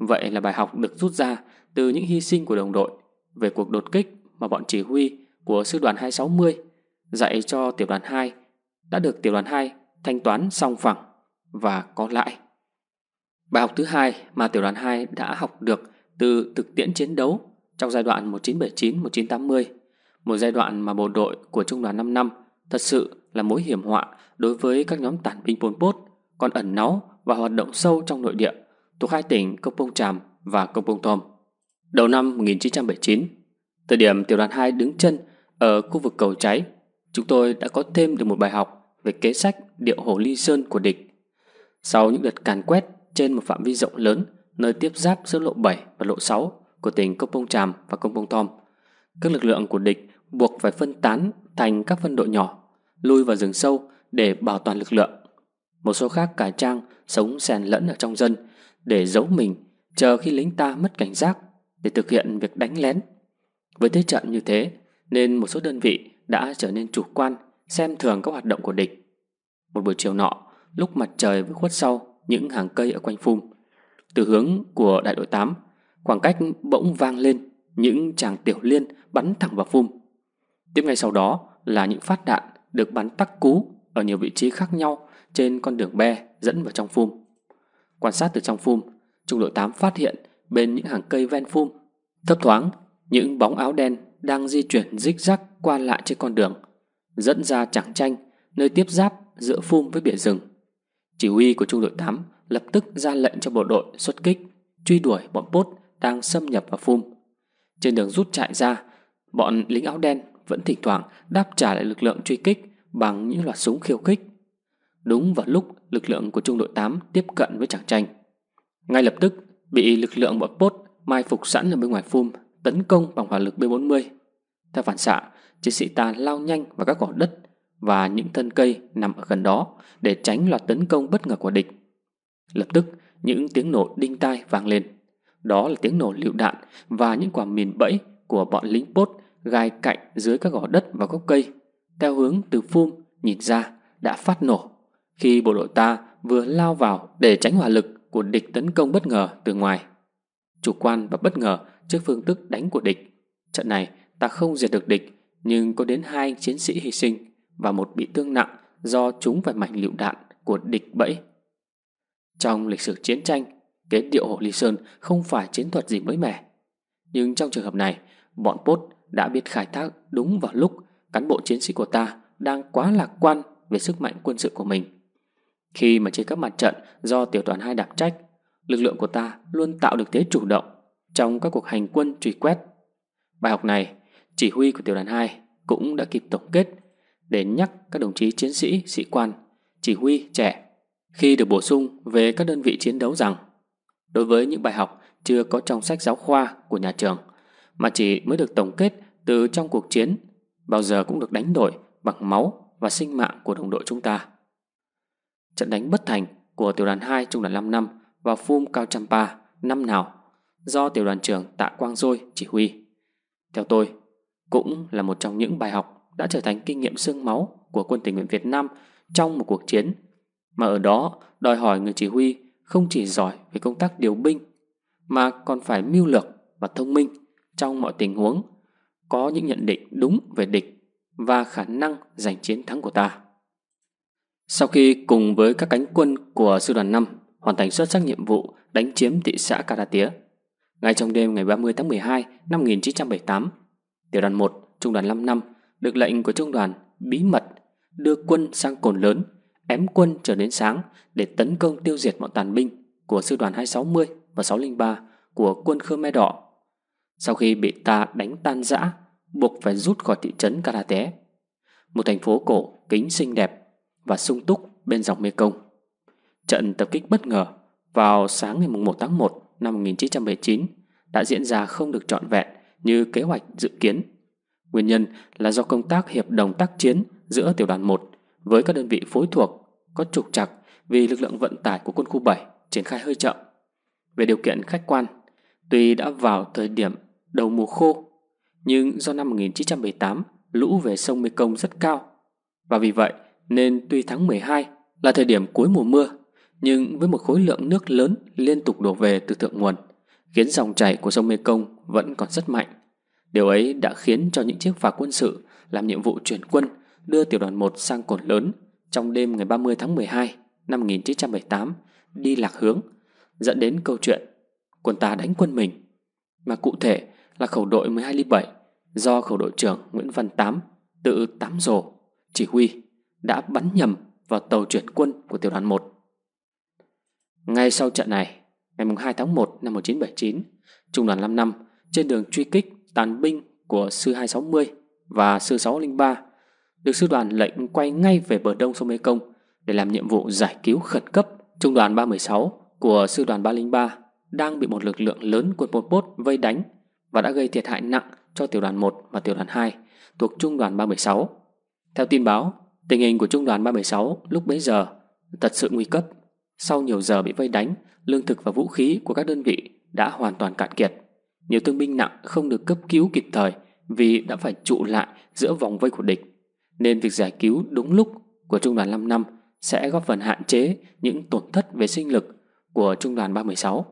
Vậy là bài học được rút ra từ những hy sinh của đồng đội về cuộc đột kích mà bọn chỉ huy của sư đoàn 260 dạy cho tiểu đoàn 2 đã được tiểu đoàn 2 thanh toán song phẳng và có lãi. Bài học thứ hai mà tiểu đoàn 2 đã học được từ thực tiễn chiến đấu trong giai đoạn 1979-1980, một giai đoạn mà bộ đội của Trung đoàn 55 thật sự là mối hiểm họa đối với các nhóm tản binh Pol Pot còn ẩn náu và hoạt động sâu trong nội địa thuộc hai tỉnh Công Pông Tràm và Công Pông Thom. Đầu năm 1979, thời điểm tiểu đoàn 2 đứng chân ở khu vực cầu cháy, chúng tôi đã có thêm được một bài học về kế sách điệu hồ ly sơn của địch. Sau những đợt càn quét trên một phạm vi rộng lớn nơi tiếp giáp giữa lộ 7 và lộ 6 của tỉnh Công Pông Tràm và Công Pông Thom, các lực lượng của địch buộc phải phân tán thành các phân đội nhỏ, lui vào rừng sâu để bảo toàn lực lượng. Một số khác cải trang sống xèn lẫn ở trong dân để giấu mình chờ khi lính ta mất cảnh giác để thực hiện việc đánh lén. Với thế trận như thế nên một số đơn vị đã trở nên chủ quan xem thường các hoạt động của địch. Một buổi chiều nọ, lúc mặt trời vừa khuất sau những hàng cây ở quanh phum, từ hướng của đại đội 8, khoảng cách bỗng vang lên những chàng tiểu liên bắn thẳng vào phum. Tiếp ngay sau đó là những phát đạn được bắn tắc cú ở nhiều vị trí khác nhau trên con đường be dẫn vào trong phum. Quan sát từ trong phum, trung đội 8 phát hiện bên những hàng cây ven phum, thấp thoáng những bóng áo đen đang di chuyển rích rắc qua lại trên con đường, dẫn ra chẳng tranh nơi tiếp giáp giữa phum với biển rừng. Chỉ huy của trung đội 8 lập tức ra lệnh cho bộ đội xuất kích, truy đuổi bọn bốt đang xâm nhập vào phum. Trên đường rút chạy ra, bọn lính áo đen vẫn thỉnh thoảng đáp trả lại lực lượng truy kích bằng những loạt súng khiêu khích đúng vào lúc lực lượng của trung đội 8 tiếp cận với chàng tranh. Ngay lập tức, bị lực lượng bọn Pốt mai phục sẵn ở bên ngoài phum tấn công bằng hỏa lực B40. Theo phản xạ, chiến sĩ ta lao nhanh vào các cỏ đất và những thân cây nằm ở gần đó để tránh loạt tấn công bất ngờ của địch. Lập tức, những tiếng nổ đinh tai vang lên. Đó là tiếng nổ lựu đạn và những quả mìn bẫy của bọn lính Pốt gai cạnh dưới các gò đất và gốc cây, theo hướng từ phum nhìn ra đã phát nổ khi bộ đội ta vừa lao vào để tránh hỏa lực của địch tấn công bất ngờ từ ngoài. Chủ quan và bất ngờ trước phương thức đánh của địch. Trận này ta không diệt được địch, nhưng có đến hai chiến sĩ hy sinh và một bị thương nặng do chúng phải mảnh lựu đạn của địch bẫy. Trong lịch sử chiến tranh, kế điệu hộ Lý Sơn không phải chiến thuật gì mới mẻ. Nhưng trong trường hợp này, bọn Pốt đã biết khai thác đúng vào lúc cán bộ chiến sĩ của ta đang quá lạc quan về sức mạnh quân sự của mình. Khi mà trên các mặt trận do tiểu đoàn 2 đảm trách, lực lượng của ta luôn tạo được thế chủ động trong các cuộc hành quân truy quét. Bài học này, chỉ huy của tiểu đoàn 2 cũng đã kịp tổng kết để nhắc các đồng chí chiến sĩ, sĩ quan, chỉ huy trẻ khi được bổ sung về các đơn vị chiến đấu rằng đối với những bài học chưa có trong sách giáo khoa của nhà trường mà chỉ mới được tổng kết từ trong cuộc chiến bao giờ cũng được đánh đổi bằng máu và sinh mạng của đồng đội chúng ta. Trận đánh bất thành của tiểu đoàn 2 trung đoàn 5 năm vào Phum Cao Champa năm nào do tiểu đoàn trưởng Tạ Quang Dôi chỉ huy. Theo tôi, cũng là một trong những bài học đã trở thành kinh nghiệm xương máu của quân tình nguyện Việt Nam trong một cuộc chiến, mà ở đó đòi hỏi người chỉ huy không chỉ giỏi về công tác điều binh, mà còn phải mưu lược và thông minh trong mọi tình huống, có những nhận định đúng về địch và khả năng giành chiến thắng của ta. Sau khi cùng với các cánh quân của sư đoàn 5 hoàn thành xuất sắc nhiệm vụ đánh chiếm thị xã Caratía, ngay trong đêm ngày 30 tháng 12 năm 1978, tiểu đoàn 1, trung đoàn 5 năm được lệnh của trung đoàn bí mật đưa quân sang cồn lớn, ém quân trở đến sáng để tấn công tiêu diệt bọn tàn binh của sư đoàn 260 và 603 của quân Khmer Đỏ. Sau khi bị ta đánh tan rã, buộc phải rút khỏi thị trấn Karaté, một thành phố cổ kính xinh đẹp và sung túc bên dọc công. Trận tập kích bất ngờ vào sáng ngày 1 tháng 1 năm 1979 đã diễn ra không được trọn vẹn như kế hoạch dự kiến. Nguyên nhân là do công tác hiệp đồng tác chiến giữa tiểu đoàn 1 với các đơn vị phối thuộc có trục trặc vì lực lượng vận tải của quân khu 7 triển khai hơi chậm. Về điều kiện khách quan, tuy đã vào thời điểm đầu mùa khô, nhưng do năm 1978 lũ về sông Mekong rất cao và vì vậy nên tuy tháng 12 là thời điểm cuối mùa mưa, nhưng với một khối lượng nước lớn liên tục đổ về từ thượng nguồn, khiến dòng chảy của sông Mekong vẫn còn rất mạnh. Điều ấy đã khiến cho những chiếc phà quân sự làm nhiệm vụ chuyển quân đưa tiểu đoàn 1 sang cồn lớn trong đêm ngày 30 tháng 12 năm 1978 đi lạc hướng, dẫn đến câu chuyện quân ta đánh quân mình, mà cụ thể là khẩu đội 12 ly 7 do khẩu đội trưởng Nguyễn Văn Tám tự Tám Rồ chỉ huy đã bắn nhầm vào tàu chuyển quân của tiểu đoàn 1. Ngay sau trận này, ngày 2 tháng 1 năm 1979, Trung đoàn năm trên đường truy kích tàn binh của sư 260 và sư 603 được sư đoàn lệnh quay ngay về bờ đông sông Mê Công để làm nhiệm vụ giải cứu khẩn cấp Trung đoàn 316 của sư đoàn 303 đang bị một lực lượng lớn quân Pol Pot vây đánh và đã gây thiệt hại nặng cho tiểu đoàn 1 và tiểu đoàn 2 thuộc Trung đoàn 316. Theo tin báo, Tình hình của trung đoàn 376 lúc bấy giờ thật sự nguy cấp. Sau nhiều giờ bị vây đánh, lương thực và vũ khí của các đơn vị đã hoàn toàn cạn kiệt. Nhiều thương binh nặng không được cấp cứu kịp thời vì đã phải trụ lại giữa vòng vây của địch. Nên việc giải cứu đúng lúc của trung đoàn 5 năm sẽ góp phần hạn chế những tổn thất về sinh lực của trung đoàn 316.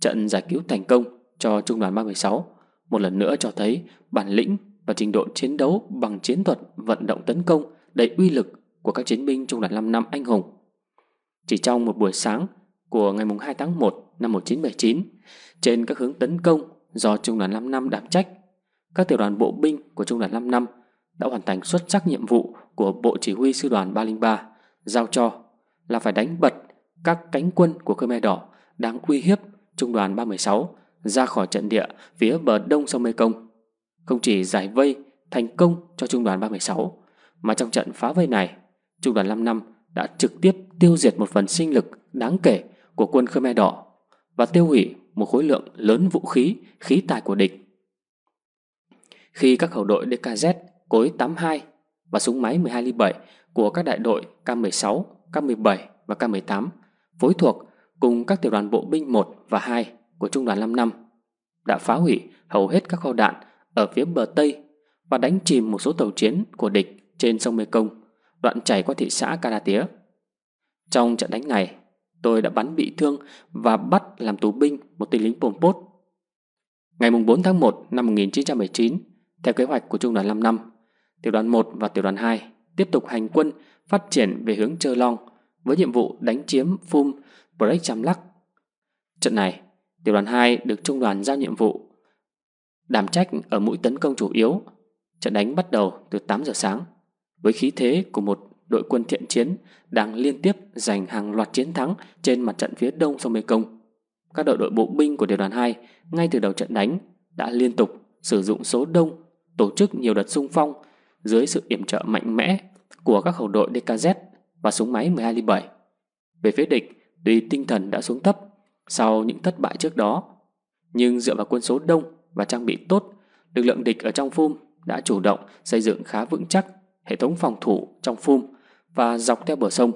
Trận giải cứu thành công cho trung đoàn 316 một lần nữa cho thấy bản lĩnh và trình độ chiến đấu bằng chiến thuật vận động tấn công đầy uy lực của các chiến binh trong đoàn 5 năm anh hùng. Chỉ trong một buổi sáng của ngày 2 tháng 1 năm 1979, trên các hướng tấn công do Trung đoàn 5 năm đảm trách, các tiểu đoàn bộ binh của Trung đoàn 5 năm đã hoàn thành xuất sắc nhiệm vụ của Bộ Chỉ huy Sư đoàn 303 giao cho là phải đánh bật các cánh quân của Khmer Đỏ đang uy hiếp Trung đoàn 316 ra khỏi trận địa phía bờ đông sông Mekong. Không chỉ giải vây thành công cho Trung đoàn 316, mà trong trận phá vây này, Trung đoàn năm đã trực tiếp tiêu diệt một phần sinh lực đáng kể của quân Khmer Đỏ và tiêu hủy một khối lượng lớn vũ khí, khí tài của địch. Khi các khẩu đội DKZ cối 82 và súng máy 12 ly 7 của các đại đội K16, K17 và K18 phối thuộc cùng các tiểu đoàn bộ binh 1 và 2 của Trung đoàn năm đã phá hủy hầu hết các kho đạn ở phía bờ Tây và đánh chìm một số tàu chiến của địch trên sông Mekong, đoạn chảy qua thị xã Karatía. Trong trận đánh này, tôi đã bắn bị thương và bắt làm tù binh một tên lính Pol Pot. Ngày 4 tháng 1 năm 1919, theo kế hoạch của Trung đoàn 5 năm, Tiểu đoàn 1 và Tiểu đoàn 2 tiếp tục hành quân phát triển về hướng Chơ Long với nhiệm vụ đánh chiếm Phum Brek Cham Lắc. Trận này, Tiểu đoàn 2 được Trung đoàn giao nhiệm vụ đảm trách ở mũi tấn công chủ yếu. Trận đánh bắt đầu từ 8 giờ sáng với khí thế của một đội quân thiện chiến đang liên tiếp giành hàng loạt chiến thắng trên mặt trận phía đông sông Mekong. Các đội đội bộ binh của tiểu đoàn 2 ngay từ đầu trận đánh đã liên tục sử dụng số đông, tổ chức nhiều đợt xung phong dưới sự yểm trợ mạnh mẽ của các khẩu đội DKZ và súng máy 1207. Về phía địch, tuy tinh thần đã xuống thấp sau những thất bại trước đó, nhưng dựa vào quân số đông và trang bị tốt, lực lượng địch ở trong phum đã chủ động xây dựng khá vững chắc hệ thống phòng thủ trong phum và dọc theo bờ sông.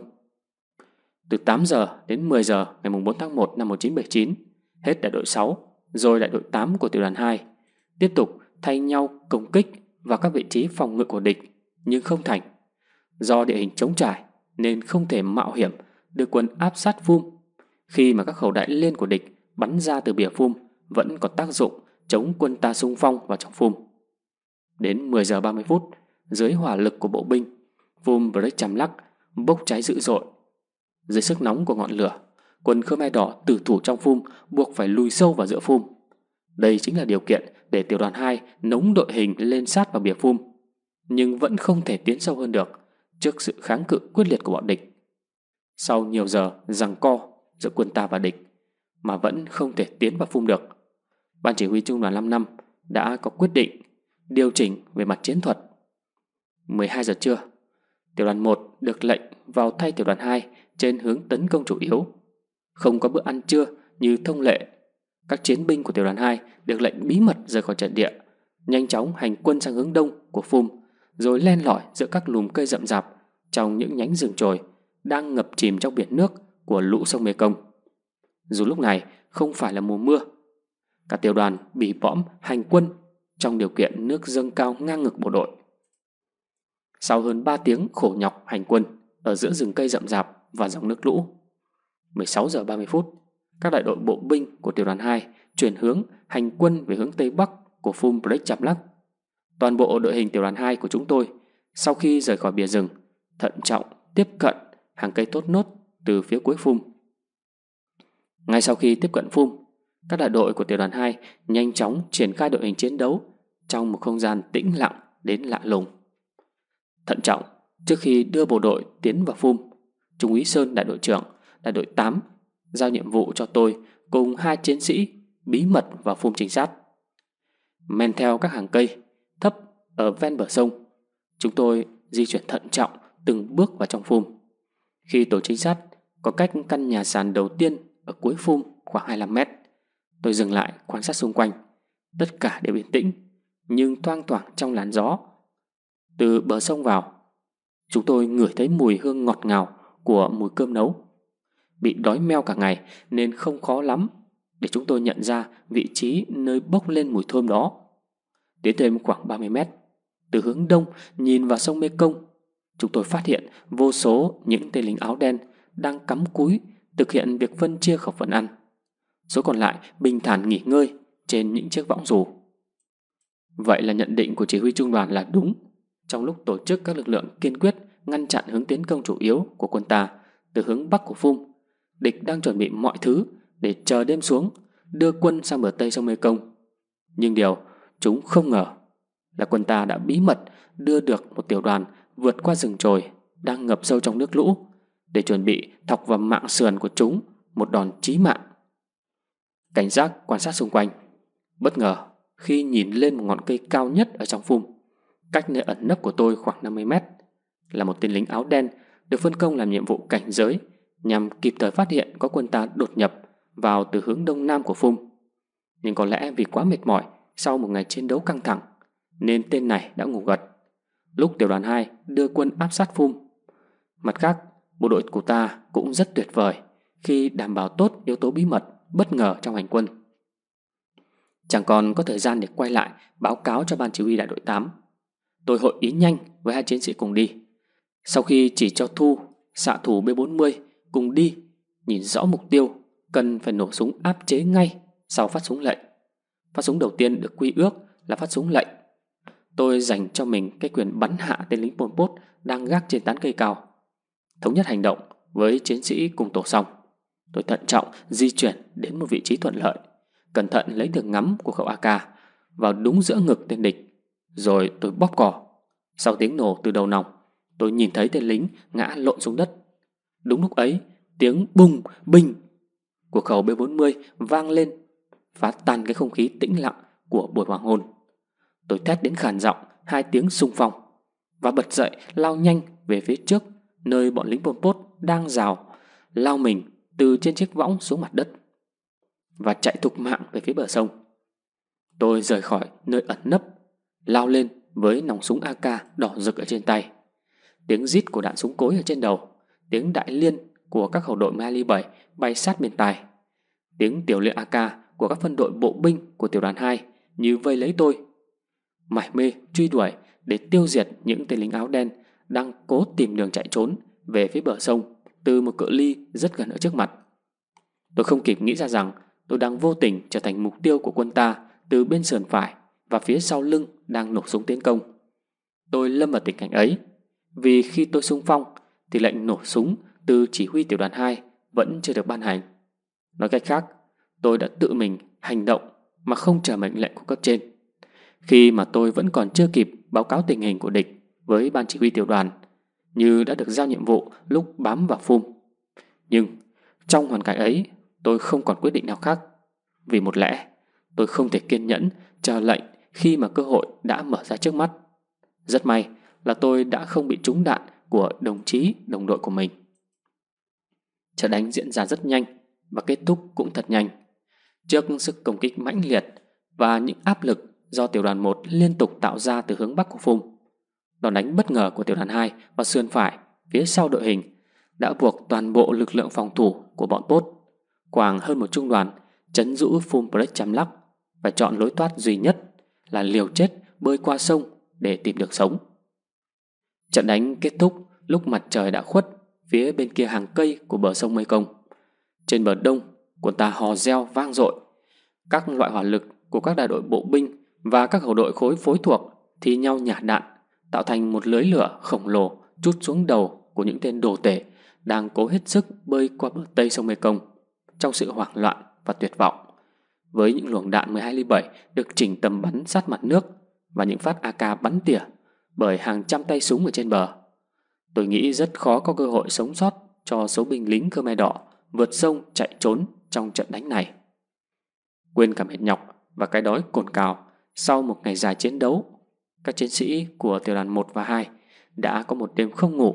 Từ 8 giờ đến 10 giờ ngày 4 tháng 1 năm 1979, hết đại đội 6, rồi đại đội 8 của tiểu đoàn 2, tiếp tục thay nhau công kích vào các vị trí phòng ngự của địch, nhưng không thành. Do địa hình chống trải nên không thể mạo hiểm đưa quân áp sát phum. Khi mà các khẩu đại liên của địch bắn ra từ bìa phum vẫn có tác dụng chống quân ta xung phong vào trong phum. Đến 10 giờ 30 phút, dưới hỏa lực của bộ binh, Vum Break chăm lắc, bốc cháy dữ dội. Dưới sức nóng của ngọn lửa, quân Khmer Đỏ tử thủ trong phum buộc phải lùi sâu vào giữa phum. Đây chính là điều kiện để tiểu đoàn 2 nống đội hình lên sát vào bìa phum, nhưng vẫn không thể tiến sâu hơn được trước sự kháng cự quyết liệt của bọn địch. Sau nhiều giờ giằng co giữa quân ta và địch mà vẫn không thể tiến vào phum được, Ban chỉ huy Trung đoàn 5 năm đã có quyết định điều chỉnh về mặt chiến thuật 12 giờ trưa, tiểu đoàn 1 được lệnh vào thay tiểu đoàn 2 trên hướng tấn công chủ yếu. Không có bữa ăn trưa như thông lệ. Các chiến binh của tiểu đoàn 2 được lệnh bí mật rời khỏi trận địa, nhanh chóng hành quân sang hướng đông của Phum, rồi len lỏi giữa các lùm cây rậm rạp trong những nhánh rừng trồi đang ngập chìm trong biển nước của lũ sông Mê Công. Dù lúc này không phải là mùa mưa, cả tiểu đoàn bị bõm hành quân trong điều kiện nước dâng cao ngang ngực bộ đội sau hơn 3 tiếng khổ nhọc hành quân ở giữa rừng cây rậm rạp và dòng nước lũ. 16 giờ 30 phút, các đại đội bộ binh của tiểu đoàn 2 chuyển hướng hành quân về hướng tây bắc của Phum Break Chạp Lắc. Toàn bộ đội hình tiểu đoàn 2 của chúng tôi sau khi rời khỏi bìa rừng, thận trọng tiếp cận hàng cây tốt nốt từ phía cuối Phum. Ngay sau khi tiếp cận Phum, các đại đội của tiểu đoàn 2 nhanh chóng triển khai đội hình chiến đấu trong một không gian tĩnh lặng đến lạ lùng. Thận trọng, trước khi đưa bộ đội tiến vào phum, Trung úy Sơn đại đội trưởng, đại đội 8 giao nhiệm vụ cho tôi cùng hai chiến sĩ bí mật vào phum trinh sát. Men theo các hàng cây thấp ở ven bờ sông, chúng tôi di chuyển thận trọng từng bước vào trong phum. Khi tổ trinh sát có cách căn nhà sàn đầu tiên ở cuối phum khoảng 25 mét, tôi dừng lại quan sát xung quanh. Tất cả đều yên tĩnh, nhưng thoang thoảng trong làn gió từ bờ sông vào, chúng tôi ngửi thấy mùi hương ngọt ngào của mùi cơm nấu. Bị đói meo cả ngày nên không khó lắm để chúng tôi nhận ra vị trí nơi bốc lên mùi thơm đó. Tiến thêm khoảng 30 mét, từ hướng đông nhìn vào sông Mekong, chúng tôi phát hiện vô số những tên lính áo đen đang cắm cúi thực hiện việc phân chia khẩu phần ăn. Số còn lại bình thản nghỉ ngơi trên những chiếc võng rủ. Vậy là nhận định của chỉ huy trung đoàn là đúng. Trong lúc tổ chức các lực lượng kiên quyết ngăn chặn hướng tiến công chủ yếu của quân ta từ hướng bắc của phung địch đang chuẩn bị mọi thứ để chờ đêm xuống, đưa quân sang bờ tây sông mê công Nhưng điều chúng không ngờ là quân ta đã bí mật đưa được một tiểu đoàn vượt qua rừng trồi đang ngập sâu trong nước lũ để chuẩn bị thọc vào mạng sườn của chúng một đòn chí mạng. Cảnh giác quan sát xung quanh. Bất ngờ khi nhìn lên một ngọn cây cao nhất ở trong phung Cách nơi ẩn nấp của tôi khoảng 50 mét là một tên lính áo đen được phân công làm nhiệm vụ cảnh giới nhằm kịp thời phát hiện có quân ta đột nhập vào từ hướng đông nam của Phum. Nhưng có lẽ vì quá mệt mỏi sau một ngày chiến đấu căng thẳng nên tên này đã ngủ gật. Lúc tiểu đoàn 2 đưa quân áp sát Phum. Mặt khác, bộ đội của ta cũng rất tuyệt vời khi đảm bảo tốt yếu tố bí mật bất ngờ trong hành quân. Chẳng còn có thời gian để quay lại báo cáo cho ban chỉ huy đại đội 8 Tôi hội ý nhanh với hai chiến sĩ cùng đi. Sau khi chỉ cho Thu, xạ thủ B40 cùng đi, nhìn rõ mục tiêu, cần phải nổ súng áp chế ngay sau phát súng lệnh. Phát súng đầu tiên được quy ước là phát súng lệnh. Tôi dành cho mình cái quyền bắn hạ tên lính Pol Pot đang gác trên tán cây cao. Thống nhất hành động với chiến sĩ cùng tổ xong. Tôi thận trọng di chuyển đến một vị trí thuận lợi, cẩn thận lấy được ngắm của khẩu AK vào đúng giữa ngực tên địch rồi tôi bóp cò. Sau tiếng nổ từ đầu nòng, tôi nhìn thấy tên lính ngã lộn xuống đất. Đúng lúc ấy, tiếng bùng, bình của khẩu B40 vang lên, phá tan cái không khí tĩnh lặng của buổi hoàng hôn. Tôi thét đến khàn giọng hai tiếng sung phong và bật dậy lao nhanh về phía trước nơi bọn lính Pol Pot đang rào, lao mình từ trên chiếc võng xuống mặt đất và chạy thục mạng về phía bờ sông. Tôi rời khỏi nơi ẩn nấp lao lên với nòng súng AK đỏ rực ở trên tay. Tiếng rít của đạn súng cối ở trên đầu, tiếng đại liên của các khẩu đội Mali 7 bay sát bên tai. Tiếng tiểu liên AK của các phân đội bộ binh của tiểu đoàn 2 như vây lấy tôi. Mải mê truy đuổi để tiêu diệt những tên lính áo đen đang cố tìm đường chạy trốn về phía bờ sông từ một cự ly rất gần ở trước mặt. Tôi không kịp nghĩ ra rằng tôi đang vô tình trở thành mục tiêu của quân ta từ bên sườn phải và phía sau lưng đang nổ súng tiến công. Tôi lâm vào tình cảnh ấy, vì khi tôi xung phong thì lệnh nổ súng từ chỉ huy tiểu đoàn 2 vẫn chưa được ban hành. Nói cách khác, tôi đã tự mình hành động mà không chờ mệnh lệnh của cấp trên. Khi mà tôi vẫn còn chưa kịp báo cáo tình hình của địch với ban chỉ huy tiểu đoàn, như đã được giao nhiệm vụ lúc bám vào phum. Nhưng trong hoàn cảnh ấy, tôi không còn quyết định nào khác. Vì một lẽ, tôi không thể kiên nhẫn chờ lệnh khi mà cơ hội đã mở ra trước mắt. Rất may là tôi đã không bị trúng đạn của đồng chí, đồng đội của mình. Trận đánh diễn ra rất nhanh và kết thúc cũng thật nhanh. Trước sức công kích mãnh liệt và những áp lực do tiểu đoàn 1 liên tục tạo ra từ hướng bắc của Phung, đòn đánh bất ngờ của tiểu đoàn 2 và sườn phải phía sau đội hình đã buộc toàn bộ lực lượng phòng thủ của bọn tốt, khoảng hơn một trung đoàn chấn giữ Phum Plek Chamlak phải chọn lối thoát duy nhất là liều chết bơi qua sông để tìm được sống. Trận đánh kết thúc lúc mặt trời đã khuất phía bên kia hàng cây của bờ sông Mekong, Trên bờ đông, quân ta hò reo vang dội. Các loại hỏa lực của các đại đội bộ binh và các hậu đội khối phối thuộc thi nhau nhả đạn, tạo thành một lưới lửa khổng lồ trút xuống đầu của những tên đồ tể đang cố hết sức bơi qua bờ tây sông Mekong trong sự hoảng loạn và tuyệt vọng với những luồng đạn 12-7 được chỉnh tầm bắn sát mặt nước và những phát AK bắn tỉa bởi hàng trăm tay súng ở trên bờ. Tôi nghĩ rất khó có cơ hội sống sót cho số binh lính Khmer Đỏ vượt sông chạy trốn trong trận đánh này. Quên cả mệt nhọc và cái đói cồn cào sau một ngày dài chiến đấu, các chiến sĩ của tiểu đoàn 1 và 2 đã có một đêm không ngủ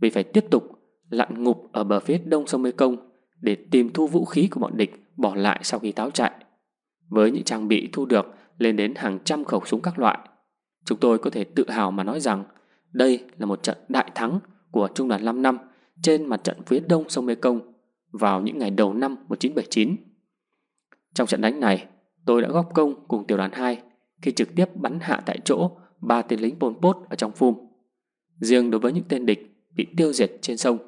vì phải tiếp tục lặn ngụp ở bờ phía đông sông Mekong để tìm thu vũ khí của bọn địch bỏ lại sau khi táo chạy. Với những trang bị thu được lên đến hàng trăm khẩu súng các loại, chúng tôi có thể tự hào mà nói rằng đây là một trận đại thắng của Trung đoàn 5 năm trên mặt trận phía đông sông Mekong vào những ngày đầu năm 1979. Trong trận đánh này, tôi đã góp công cùng tiểu đoàn 2 khi trực tiếp bắn hạ tại chỗ ba tên lính Pol Pot ở trong phum. Riêng đối với những tên địch bị tiêu diệt trên sông,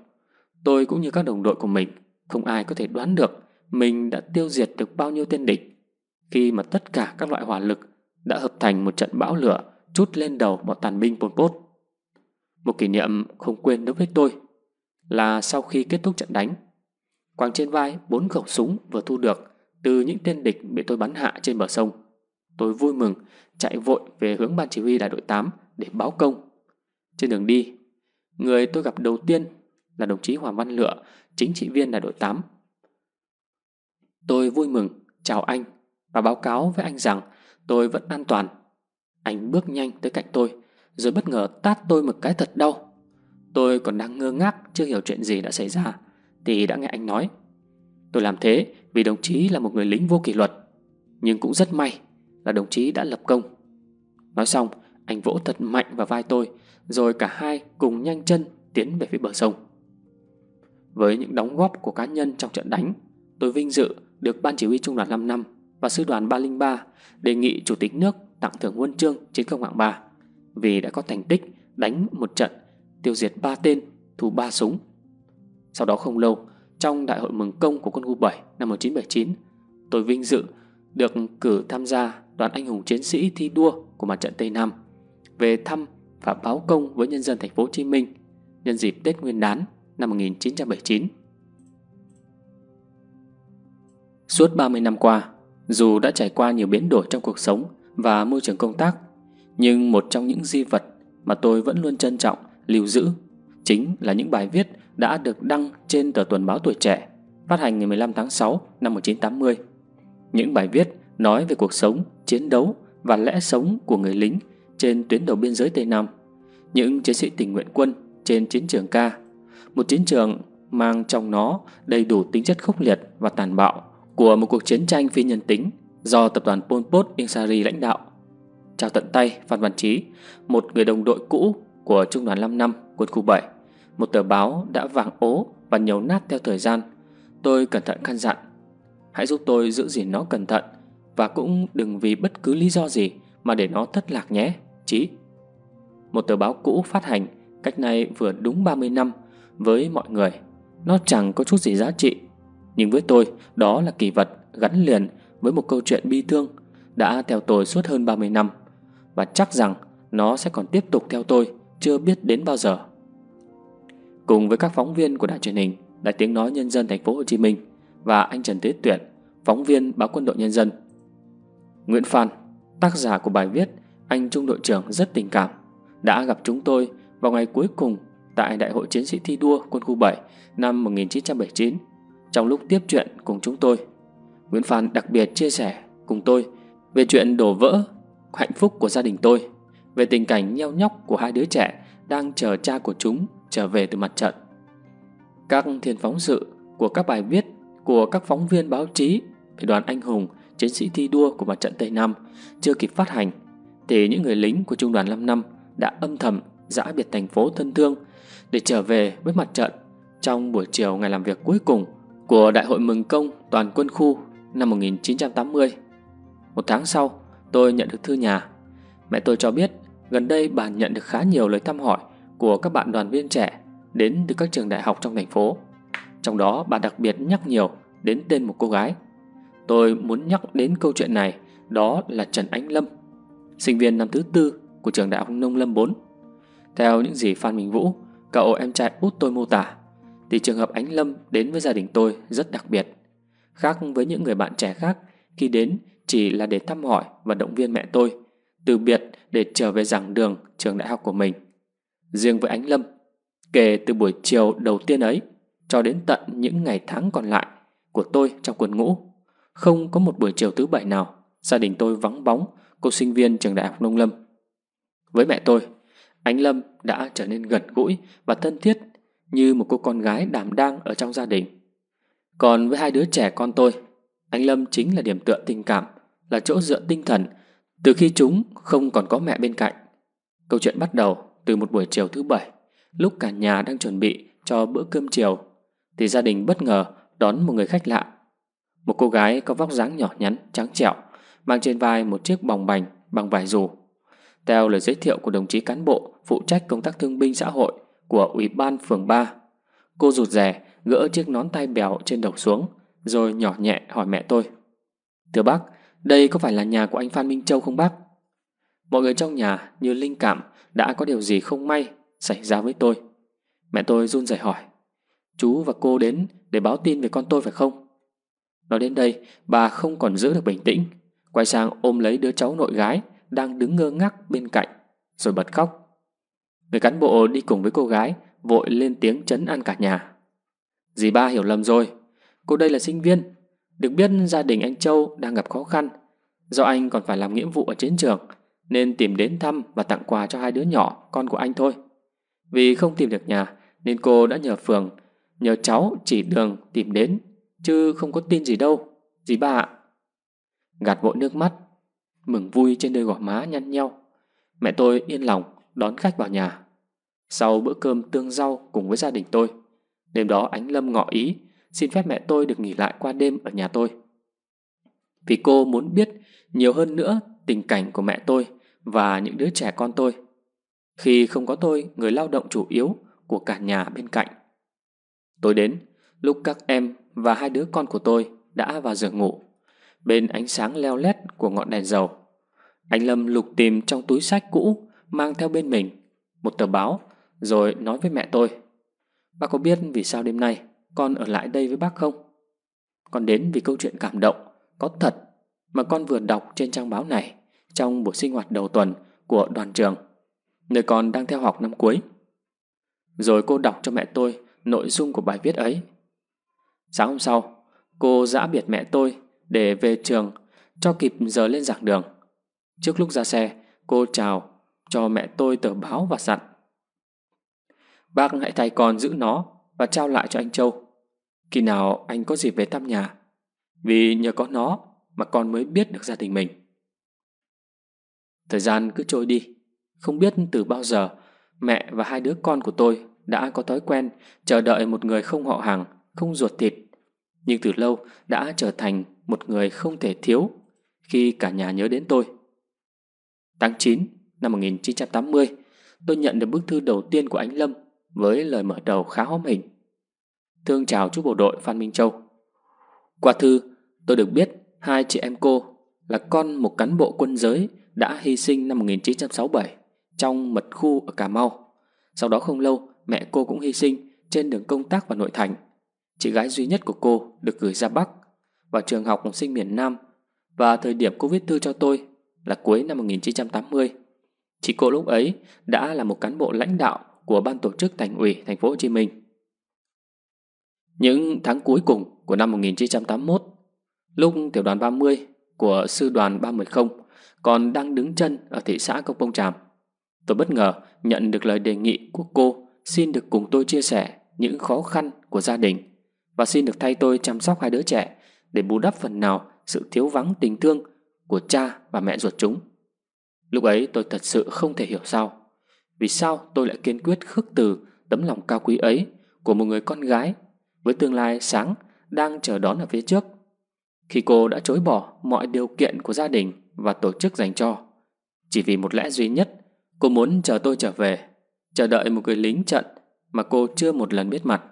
tôi cũng như các đồng đội của mình không ai có thể đoán được mình đã tiêu diệt được bao nhiêu tên địch khi mà tất cả các loại hỏa lực đã hợp thành một trận bão lửa chút lên đầu bọn tàn binh Pol Pot. Một kỷ niệm không quên đối với tôi là sau khi kết thúc trận đánh, quàng trên vai bốn khẩu súng vừa thu được từ những tên địch bị tôi bắn hạ trên bờ sông. Tôi vui mừng chạy vội về hướng ban chỉ huy đại đội 8 để báo công. Trên đường đi, người tôi gặp đầu tiên là đồng chí Hoàng Văn Lựa, chính trị viên đại đội 8 Tôi vui mừng, chào anh và báo cáo với anh rằng tôi vẫn an toàn. Anh bước nhanh tới cạnh tôi, rồi bất ngờ tát tôi một cái thật đau. Tôi còn đang ngơ ngác chưa hiểu chuyện gì đã xảy ra, thì đã nghe anh nói. Tôi làm thế vì đồng chí là một người lính vô kỷ luật, nhưng cũng rất may là đồng chí đã lập công. Nói xong, anh vỗ thật mạnh vào vai tôi, rồi cả hai cùng nhanh chân tiến về phía bờ sông. Với những đóng góp của cá nhân trong trận đánh, tôi vinh dự được Ban Chỉ huy Trung đoàn 5 năm và Sư đoàn 303 đề nghị Chủ tịch nước tặng thưởng huân chương chiến công hạng 3 vì đã có thành tích đánh một trận, tiêu diệt 3 tên, thu 3 súng. Sau đó không lâu, trong Đại hội mừng công của quân khu 7 năm 1979, tôi vinh dự được cử tham gia đoàn anh hùng chiến sĩ thi đua của mặt trận Tây Nam về thăm và báo công với nhân dân thành phố Hồ Chí Minh nhân dịp Tết Nguyên đán năm 1979. Suốt 30 năm qua, dù đã trải qua nhiều biến đổi trong cuộc sống và môi trường công tác, nhưng một trong những di vật mà tôi vẫn luôn trân trọng, lưu giữ chính là những bài viết đã được đăng trên tờ tuần báo Tuổi Trẻ, phát hành ngày 15 tháng 6 năm 1980. Những bài viết nói về cuộc sống, chiến đấu và lẽ sống của người lính trên tuyến đầu biên giới Tây Nam, những chiến sĩ tình nguyện quân trên chiến trường ca, một chiến trường mang trong nó đầy đủ tính chất khốc liệt và tàn bạo của một cuộc chiến tranh phi nhân tính do tập đoàn Pol Pot Insari lãnh đạo. Chào tận tay Phan Văn Chí, một người đồng đội cũ của Trung đoàn 5 năm quân khu 7, một tờ báo đã vàng ố và nhiều nát theo thời gian. Tôi cẩn thận căn dặn, hãy giúp tôi giữ gìn nó cẩn thận và cũng đừng vì bất cứ lý do gì mà để nó thất lạc nhé, Chí. Một tờ báo cũ phát hành cách nay vừa đúng 30 năm với mọi người, nó chẳng có chút gì giá trị nhưng với tôi, đó là kỳ vật gắn liền với một câu chuyện bi thương đã theo tôi suốt hơn 30 năm và chắc rằng nó sẽ còn tiếp tục theo tôi chưa biết đến bao giờ. Cùng với các phóng viên của đài truyền hình, đài tiếng nói nhân dân thành phố Hồ Chí Minh và anh Trần Thế Tuyển, phóng viên báo quân đội nhân dân. Nguyễn Phan, tác giả của bài viết Anh Trung đội trưởng rất tình cảm, đã gặp chúng tôi vào ngày cuối cùng tại Đại hội Chiến sĩ thi đua quân khu 7 năm 1979 trong lúc tiếp chuyện cùng chúng tôi, Nguyễn Phan đặc biệt chia sẻ cùng tôi về chuyện đổ vỡ, hạnh phúc của gia đình tôi, về tình cảnh nheo nhóc của hai đứa trẻ đang chờ cha của chúng trở về từ mặt trận. Các thiên phóng sự của các bài viết của các phóng viên báo chí về đoàn anh hùng, chiến sĩ thi đua của mặt trận Tây Nam chưa kịp phát hành, thì những người lính của Trung đoàn 5 năm đã âm thầm dã biệt thành phố thân thương để trở về với mặt trận trong buổi chiều ngày làm việc cuối cùng của Đại hội Mừng Công Toàn quân khu năm 1980. Một tháng sau, tôi nhận được thư nhà. Mẹ tôi cho biết gần đây bà nhận được khá nhiều lời thăm hỏi của các bạn đoàn viên trẻ đến từ các trường đại học trong thành phố. Trong đó bà đặc biệt nhắc nhiều đến tên một cô gái. Tôi muốn nhắc đến câu chuyện này, đó là Trần Ánh Lâm, sinh viên năm thứ tư của trường đại học Nông Lâm 4. Theo những gì Phan Minh Vũ, cậu em trai út tôi mô tả, thì trường hợp Ánh Lâm đến với gia đình tôi rất đặc biệt. Khác với những người bạn trẻ khác, khi đến chỉ là để thăm hỏi và động viên mẹ tôi, từ biệt để trở về giảng đường trường đại học của mình. Riêng với Ánh Lâm, kể từ buổi chiều đầu tiên ấy cho đến tận những ngày tháng còn lại của tôi trong quân ngũ, không có một buổi chiều thứ bảy nào gia đình tôi vắng bóng cô sinh viên trường đại học nông lâm. Với mẹ tôi, Ánh Lâm đã trở nên gần gũi và thân thiết như một cô con gái đảm đang ở trong gia đình. Còn với hai đứa trẻ con tôi, anh Lâm chính là điểm tựa tình cảm, là chỗ dựa tinh thần từ khi chúng không còn có mẹ bên cạnh. Câu chuyện bắt đầu từ một buổi chiều thứ bảy, lúc cả nhà đang chuẩn bị cho bữa cơm chiều, thì gia đình bất ngờ đón một người khách lạ. Một cô gái có vóc dáng nhỏ nhắn, trắng trẻo, mang trên vai một chiếc bòng bành bằng vải dù. Theo lời giới thiệu của đồng chí cán bộ phụ trách công tác thương binh xã hội của Ủy ban phường 3. Cô rụt rè, gỡ chiếc nón tay bèo trên đầu xuống, rồi nhỏ nhẹ hỏi mẹ tôi. Thưa bác, đây có phải là nhà của anh Phan Minh Châu không bác? Mọi người trong nhà như linh cảm đã có điều gì không may xảy ra với tôi. Mẹ tôi run rẩy hỏi, chú và cô đến để báo tin về con tôi phải không? Nói đến đây, bà không còn giữ được bình tĩnh, quay sang ôm lấy đứa cháu nội gái đang đứng ngơ ngác bên cạnh, rồi bật khóc. Người cán bộ đi cùng với cô gái vội lên tiếng chấn an cả nhà. Dì ba hiểu lầm rồi, cô đây là sinh viên. Được biết gia đình anh Châu đang gặp khó khăn, do anh còn phải làm nghĩa vụ ở chiến trường, nên tìm đến thăm và tặng quà cho hai đứa nhỏ, con của anh thôi. Vì không tìm được nhà, nên cô đã nhờ phường, nhờ cháu chỉ đường tìm đến, chứ không có tin gì đâu, dì ba ạ. Gạt vội nước mắt, mừng vui trên đôi gò má nhăn nhau. Mẹ tôi yên lòng, đón khách vào nhà. Sau bữa cơm tương rau cùng với gia đình tôi, đêm đó Ánh Lâm ngỏ ý xin phép mẹ tôi được nghỉ lại qua đêm ở nhà tôi. Vì cô muốn biết nhiều hơn nữa tình cảnh của mẹ tôi và những đứa trẻ con tôi. Khi không có tôi, người lao động chủ yếu của cả nhà bên cạnh. Tôi đến, lúc các em và hai đứa con của tôi đã vào giường ngủ, bên ánh sáng leo lét của ngọn đèn dầu. Anh Lâm lục tìm trong túi sách cũ mang theo bên mình một tờ báo rồi nói với mẹ tôi. Bác có biết vì sao đêm nay con ở lại đây với bác không? Con đến vì câu chuyện cảm động, có thật mà con vừa đọc trên trang báo này trong buổi sinh hoạt đầu tuần của đoàn trường, nơi con đang theo học năm cuối. Rồi cô đọc cho mẹ tôi nội dung của bài viết ấy. Sáng hôm sau, cô giã biệt mẹ tôi để về trường cho kịp giờ lên giảng đường. Trước lúc ra xe, cô chào cho mẹ tôi tờ báo và dặn. Bác hãy thay con giữ nó và trao lại cho anh Châu. Khi nào anh có dịp về thăm nhà, vì nhờ có nó mà con mới biết được gia đình mình. Thời gian cứ trôi đi, không biết từ bao giờ mẹ và hai đứa con của tôi đã có thói quen chờ đợi một người không họ hàng, không ruột thịt, nhưng từ lâu đã trở thành một người không thể thiếu khi cả nhà nhớ đến tôi. Tháng 9 năm 1980, tôi nhận được bức thư đầu tiên của anh Lâm với lời mở đầu khá hóm hình. Thương chào chú bộ đội Phan Minh Châu. Qua thư, tôi được biết hai chị em cô là con một cán bộ quân giới đã hy sinh năm 1967 trong mật khu ở Cà Mau. Sau đó không lâu, mẹ cô cũng hy sinh trên đường công tác vào nội thành. Chị gái duy nhất của cô được gửi ra Bắc vào trường học sinh miền Nam và thời điểm cô viết thư cho tôi là cuối năm 1980. Chị cô lúc ấy đã là một cán bộ lãnh đạo của ban tổ chức thành ủy thành phố Hồ Chí Minh. Những tháng cuối cùng của năm 1981, lúc tiểu đoàn 30 của sư đoàn 310 còn đang đứng chân ở thị xã Cốc Bông Tràm, tôi bất ngờ nhận được lời đề nghị của cô xin được cùng tôi chia sẻ những khó khăn của gia đình và xin được thay tôi chăm sóc hai đứa trẻ để bù đắp phần nào sự thiếu vắng tình thương của cha và mẹ ruột chúng. Lúc ấy tôi thật sự không thể hiểu sao Vì sao tôi lại kiên quyết khước từ tấm lòng cao quý ấy của một người con gái với tương lai sáng đang chờ đón ở phía trước. Khi cô đã chối bỏ mọi điều kiện của gia đình và tổ chức dành cho, chỉ vì một lẽ duy nhất, cô muốn chờ tôi trở về, chờ đợi một người lính trận mà cô chưa một lần biết mặt.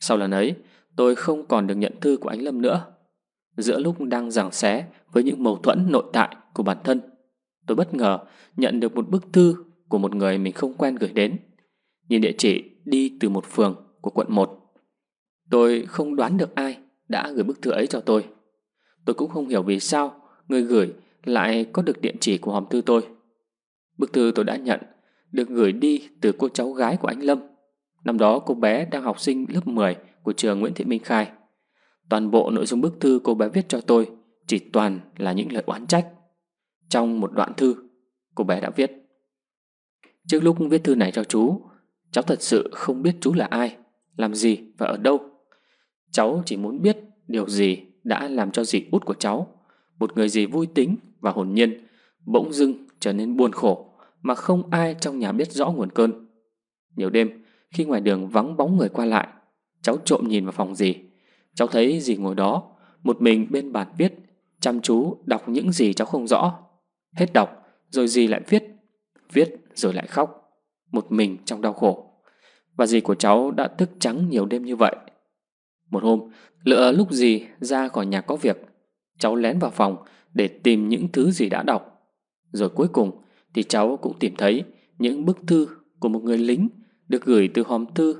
Sau lần ấy, tôi không còn được nhận thư của anh Lâm nữa. Giữa lúc đang giảng xé với những mâu thuẫn nội tại của bản thân, tôi bất ngờ nhận được một bức thư của một người mình không quen gửi đến. Nhìn địa chỉ đi từ một phường của quận 1. Tôi không đoán được ai đã gửi bức thư ấy cho tôi. Tôi cũng không hiểu vì sao người gửi lại có được địa chỉ của hòm thư tôi. Bức thư tôi đã nhận được gửi đi từ cô cháu gái của anh Lâm. Năm đó cô bé đang học sinh lớp 10 của trường Nguyễn Thị Minh Khai. Toàn bộ nội dung bức thư cô bé viết cho tôi chỉ toàn là những lời oán trách. Trong một đoạn thư, cô bé đã viết Trước lúc viết thư này cho chú, cháu thật sự không biết chú là ai, làm gì và ở đâu. Cháu chỉ muốn biết điều gì đã làm cho dì út của cháu, một người dì vui tính và hồn nhiên, bỗng dưng trở nên buồn khổ mà không ai trong nhà biết rõ nguồn cơn. Nhiều đêm, khi ngoài đường vắng bóng người qua lại, cháu trộm nhìn vào phòng dì. Cháu thấy dì ngồi đó, một mình bên bàn viết, chăm chú đọc những gì cháu không rõ. Hết đọc, rồi dì lại viết, viết rồi lại khóc, một mình trong đau khổ. Và dì của cháu đã thức trắng nhiều đêm như vậy. Một hôm, lựa lúc dì ra khỏi nhà có việc, cháu lén vào phòng để tìm những thứ gì đã đọc. Rồi cuối cùng thì cháu cũng tìm thấy những bức thư của một người lính được gửi từ hòm thư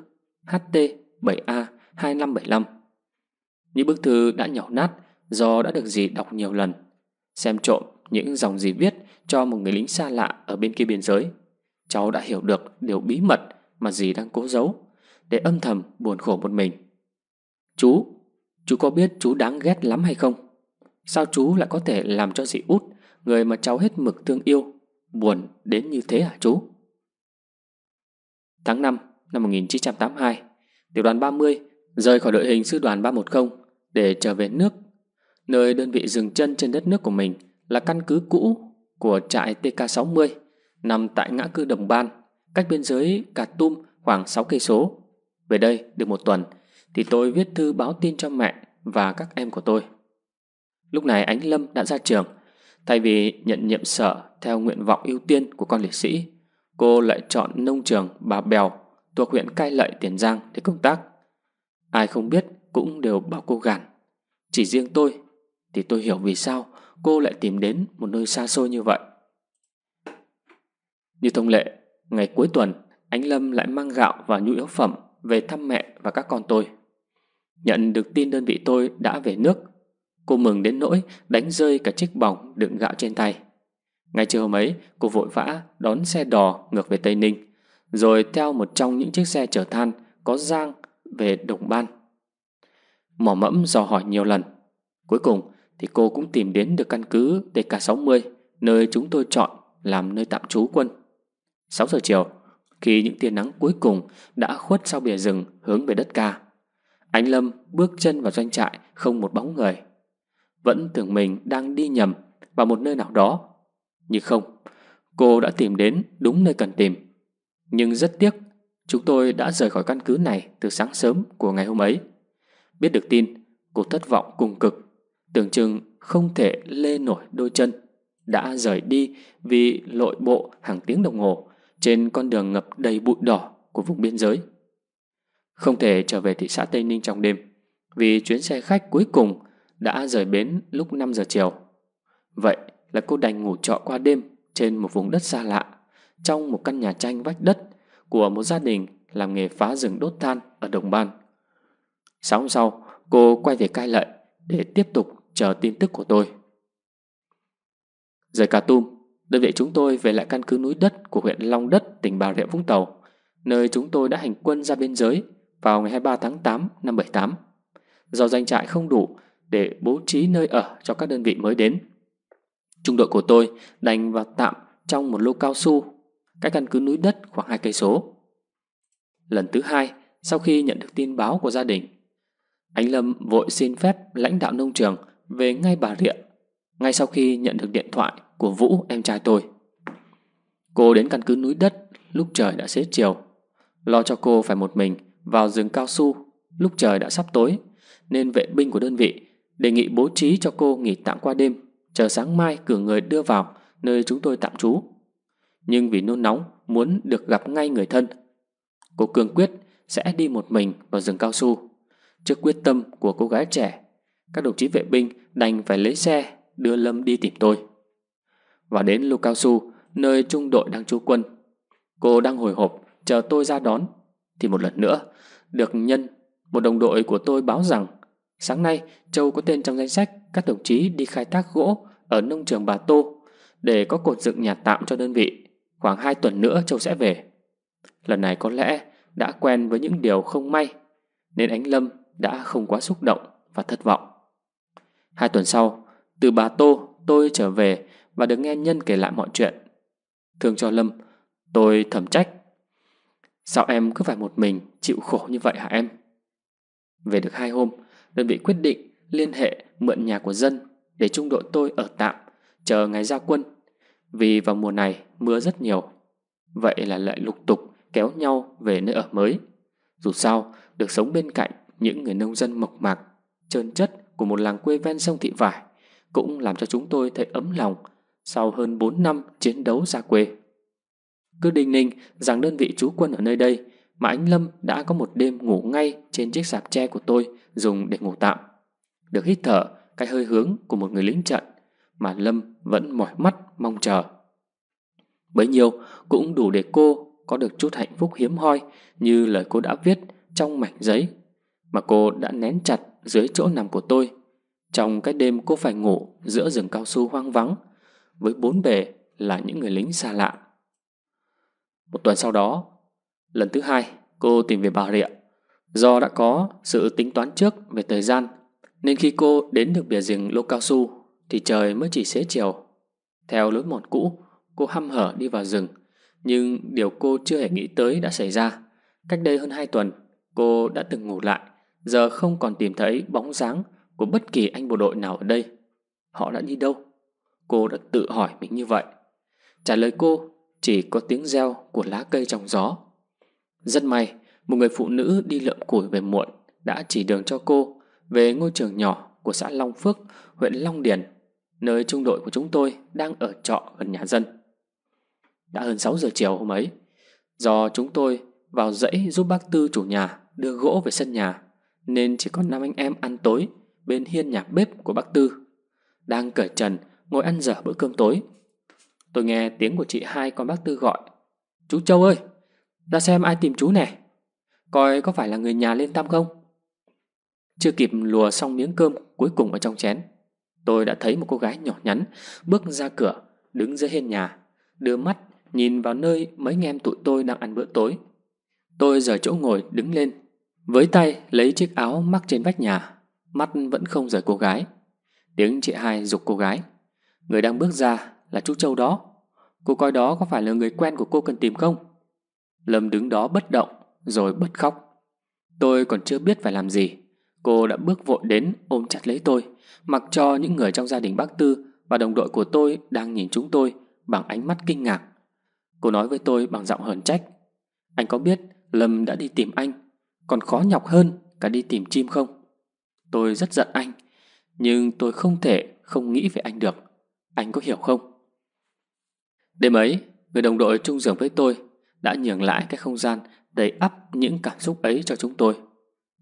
HT7A2575. Những bức thư đã nhỏ nát do đã được dì đọc nhiều lần, xem trộm những dòng gì viết cho một người lính xa lạ ở bên kia biên giới. Cháu đã hiểu được điều bí mật mà dì đang cố giấu, để âm thầm buồn khổ một mình. Chú, chú có biết chú đáng ghét lắm hay không? Sao chú lại có thể làm cho dì út, người mà cháu hết mực thương yêu, buồn đến như thế hả chú? Tháng 5 năm 1982, tiểu đoàn 30 rời khỏi đội hình sư đoàn 310 để trở về nước, nơi đơn vị dừng chân trên đất nước của mình là căn cứ cũ của trại TK60 nằm tại ngã tư Đồng Ban, cách biên giới Cà Tum khoảng 6 cây số. Về đây được một tuần thì tôi viết thư báo tin cho mẹ và các em của tôi. Lúc này Ánh Lâm đã ra trường, thay vì nhận nhiệm sở theo nguyện vọng ưu tiên của con liệt sĩ, cô lại chọn nông trường Bà Bèo thuộc huyện Cai Lậy Tiền Giang để công tác. Ai không biết cũng đều bảo cô gàn. Chỉ riêng tôi thì tôi hiểu vì sao cô lại tìm đến một nơi xa xôi như vậy. Như thông lệ, ngày cuối tuần, anh Lâm lại mang gạo và nhu yếu phẩm về thăm mẹ và các con tôi. Nhận được tin đơn vị tôi đã về nước, cô mừng đến nỗi đánh rơi cả chiếc bỏng đựng gạo trên tay. Ngày trưa hôm ấy, cô vội vã đón xe đò ngược về Tây Ninh, rồi theo một trong những chiếc xe chở than có Giang về Đồng Ban. Mỏ mẫm dò hỏi nhiều lần. Cuối cùng, thì cô cũng tìm đến được căn cứ TK60 nơi chúng tôi chọn làm nơi tạm trú quân. 6 giờ chiều, khi những tia nắng cuối cùng đã khuất sau bìa rừng hướng về đất ca, anh Lâm bước chân vào doanh trại không một bóng người. Vẫn tưởng mình đang đi nhầm vào một nơi nào đó. Nhưng không, cô đã tìm đến đúng nơi cần tìm. Nhưng rất tiếc, chúng tôi đã rời khỏi căn cứ này từ sáng sớm của ngày hôm ấy. Biết được tin, cô thất vọng cùng cực tưởng chừng không thể lê nổi đôi chân, đã rời đi vì lội bộ hàng tiếng đồng hồ trên con đường ngập đầy bụi đỏ của vùng biên giới. Không thể trở về thị xã Tây Ninh trong đêm vì chuyến xe khách cuối cùng đã rời bến lúc 5 giờ chiều. Vậy là cô đành ngủ trọ qua đêm trên một vùng đất xa lạ, trong một căn nhà tranh vách đất của một gia đình làm nghề phá rừng đốt than ở Đồng Ban. Sáng hôm sau, cô quay về cai lợi để tiếp tục chờ tin tức của tôi. Rời Cà Tum, đơn vị chúng tôi về lại căn cứ núi đất của huyện Long Đất, tỉnh Bà Rịa Vũng Tàu, nơi chúng tôi đã hành quân ra biên giới vào ngày 23 tháng 8 năm 78. Do danh trại không đủ để bố trí nơi ở cho các đơn vị mới đến. Trung đội của tôi đành vào tạm trong một lô cao su, cách căn cứ núi đất khoảng hai cây số. Lần thứ hai, sau khi nhận được tin báo của gia đình, anh Lâm vội xin phép lãnh đạo nông trường về ngay Bà Rịa ngay sau khi nhận được điện thoại của Vũ em trai tôi. Cô đến căn cứ núi đất lúc trời đã xế chiều. Lo cho cô phải một mình vào rừng cao su lúc trời đã sắp tối nên vệ binh của đơn vị đề nghị bố trí cho cô nghỉ tạm qua đêm chờ sáng mai cử người đưa vào nơi chúng tôi tạm trú. Nhưng vì nôn nóng muốn được gặp ngay người thân cô cường quyết sẽ đi một mình vào rừng cao su trước quyết tâm của cô gái trẻ các đồng chí vệ binh đành phải lấy xe đưa Lâm đi tìm tôi. Và đến lô cao su, nơi trung đội đang trú quân. Cô đang hồi hộp, chờ tôi ra đón. Thì một lần nữa, được nhân, một đồng đội của tôi báo rằng sáng nay Châu có tên trong danh sách các đồng chí đi khai thác gỗ ở nông trường Bà Tô để có cột dựng nhà tạm cho đơn vị. Khoảng 2 tuần nữa Châu sẽ về. Lần này có lẽ đã quen với những điều không may, nên Ánh Lâm đã không quá xúc động và thất vọng. Hai tuần sau, từ bà Tô tôi trở về và được nghe Nhân kể lại mọi chuyện. Thương cho Lâm, tôi thầm trách. Sao em cứ phải một mình chịu khổ như vậy hả em? Về được hai hôm, đơn vị quyết định liên hệ mượn nhà của dân để trung đội tôi ở tạm, chờ ngày ra quân. Vì vào mùa này mưa rất nhiều. Vậy là lại lục tục kéo nhau về nơi ở mới. Dù sao, được sống bên cạnh những người nông dân mộc mạc, trơn chất của một làng quê ven sông Thị Vải cũng làm cho chúng tôi thấy ấm lòng sau hơn 4 năm chiến đấu ra quê. Cứ Đình ninh rằng đơn vị trú quân ở nơi đây mà anh Lâm đã có một đêm ngủ ngay trên chiếc sạp tre của tôi dùng để ngủ tạm. Được hít thở cái hơi hướng của một người lính trận mà Lâm vẫn mỏi mắt mong chờ. Bấy nhiêu cũng đủ để cô có được chút hạnh phúc hiếm hoi như lời cô đã viết trong mảnh giấy mà cô đã nén chặt dưới chỗ nằm của tôi. Trong cái đêm cô phải ngủ giữa rừng cao su hoang vắng, với bốn bề là những người lính xa lạ. Một tuần sau đó, lần thứ hai, cô tìm về Bà Rịa. Do đã có sự tính toán trước về thời gian, nên khi cô đến được bìa rừng lô cao su, thì trời mới chỉ xế chiều. Theo lối mòn cũ, cô hăm hở đi vào rừng, nhưng điều cô chưa hề nghĩ tới đã xảy ra. Cách đây hơn hai tuần, cô đã từng ngủ lại giờ không còn tìm thấy bóng dáng của bất kỳ anh bộ đội nào ở đây. Họ đã đi đâu? Cô đã tự hỏi mình như vậy. Trả lời cô chỉ có tiếng reo của lá cây trong gió. Rất may, một người phụ nữ đi lượm củi về muộn đã chỉ đường cho cô về ngôi trường nhỏ của xã Long Phước, huyện Long Điền, nơi trung đội của chúng tôi đang ở trọ gần nhà dân. Đã hơn 6 giờ chiều hôm ấy, do chúng tôi vào dãy giúp bác Tư chủ nhà đưa gỗ về sân nhà nên chỉ còn năm anh em ăn tối bên hiên nhà bếp của bác Tư. Đang cởi trần, ngồi ăn dở bữa cơm tối. Tôi nghe tiếng của chị hai con bác Tư gọi. Chú Châu ơi, ra xem ai tìm chú nè. Coi có phải là người nhà lên tăm không? Chưa kịp lùa xong miếng cơm cuối cùng ở trong chén. Tôi đã thấy một cô gái nhỏ nhắn bước ra cửa, đứng dưới hiên nhà, đưa mắt nhìn vào nơi mấy anh em tụi tôi đang ăn bữa tối. Tôi rời chỗ ngồi đứng lên với tay lấy chiếc áo mắc trên vách nhà Mắt vẫn không rời cô gái Tiếng chị hai dục cô gái Người đang bước ra là chú Châu đó Cô coi đó có phải là người quen của cô cần tìm không Lâm đứng đó bất động Rồi bật khóc Tôi còn chưa biết phải làm gì Cô đã bước vội đến ôm chặt lấy tôi Mặc cho những người trong gia đình bác Tư Và đồng đội của tôi đang nhìn chúng tôi Bằng ánh mắt kinh ngạc Cô nói với tôi bằng giọng hờn trách Anh có biết Lâm đã đi tìm anh còn khó nhọc hơn cả đi tìm chim không? Tôi rất giận anh, nhưng tôi không thể không nghĩ về anh được. Anh có hiểu không? Đêm ấy, người đồng đội chung giường với tôi đã nhường lại cái không gian đầy ắp những cảm xúc ấy cho chúng tôi.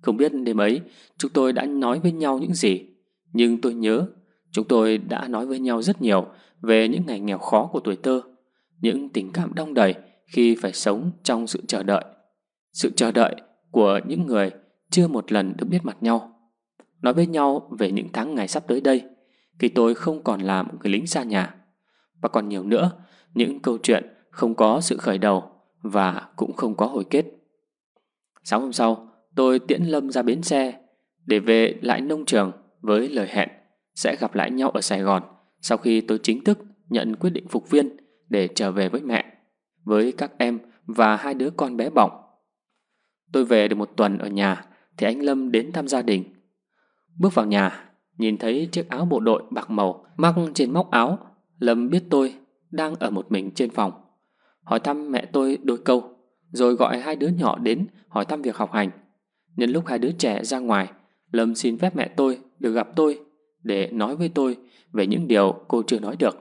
Không biết đêm ấy chúng tôi đã nói với nhau những gì, nhưng tôi nhớ chúng tôi đã nói với nhau rất nhiều về những ngày nghèo khó của tuổi thơ, những tình cảm đong đầy khi phải sống trong sự chờ đợi. Sự chờ đợi của những người chưa một lần được biết mặt nhau. Nói với nhau về những tháng ngày sắp tới đây, khi tôi không còn làm người lính xa nhà. Và còn nhiều nữa, những câu chuyện không có sự khởi đầu và cũng không có hồi kết. Sáng hôm sau, tôi tiễn Lâm ra bến xe để về lại nông trường với lời hẹn sẽ gặp lại nhau ở Sài Gòn sau khi tôi chính thức nhận quyết định phục viên để trở về với mẹ, với các em và hai đứa con bé bỏng Tôi về được một tuần ở nhà Thì anh Lâm đến thăm gia đình Bước vào nhà Nhìn thấy chiếc áo bộ đội bạc màu Mắc trên móc áo Lâm biết tôi đang ở một mình trên phòng Hỏi thăm mẹ tôi đôi câu Rồi gọi hai đứa nhỏ đến Hỏi thăm việc học hành Nhân lúc hai đứa trẻ ra ngoài Lâm xin phép mẹ tôi được gặp tôi Để nói với tôi về những điều cô chưa nói được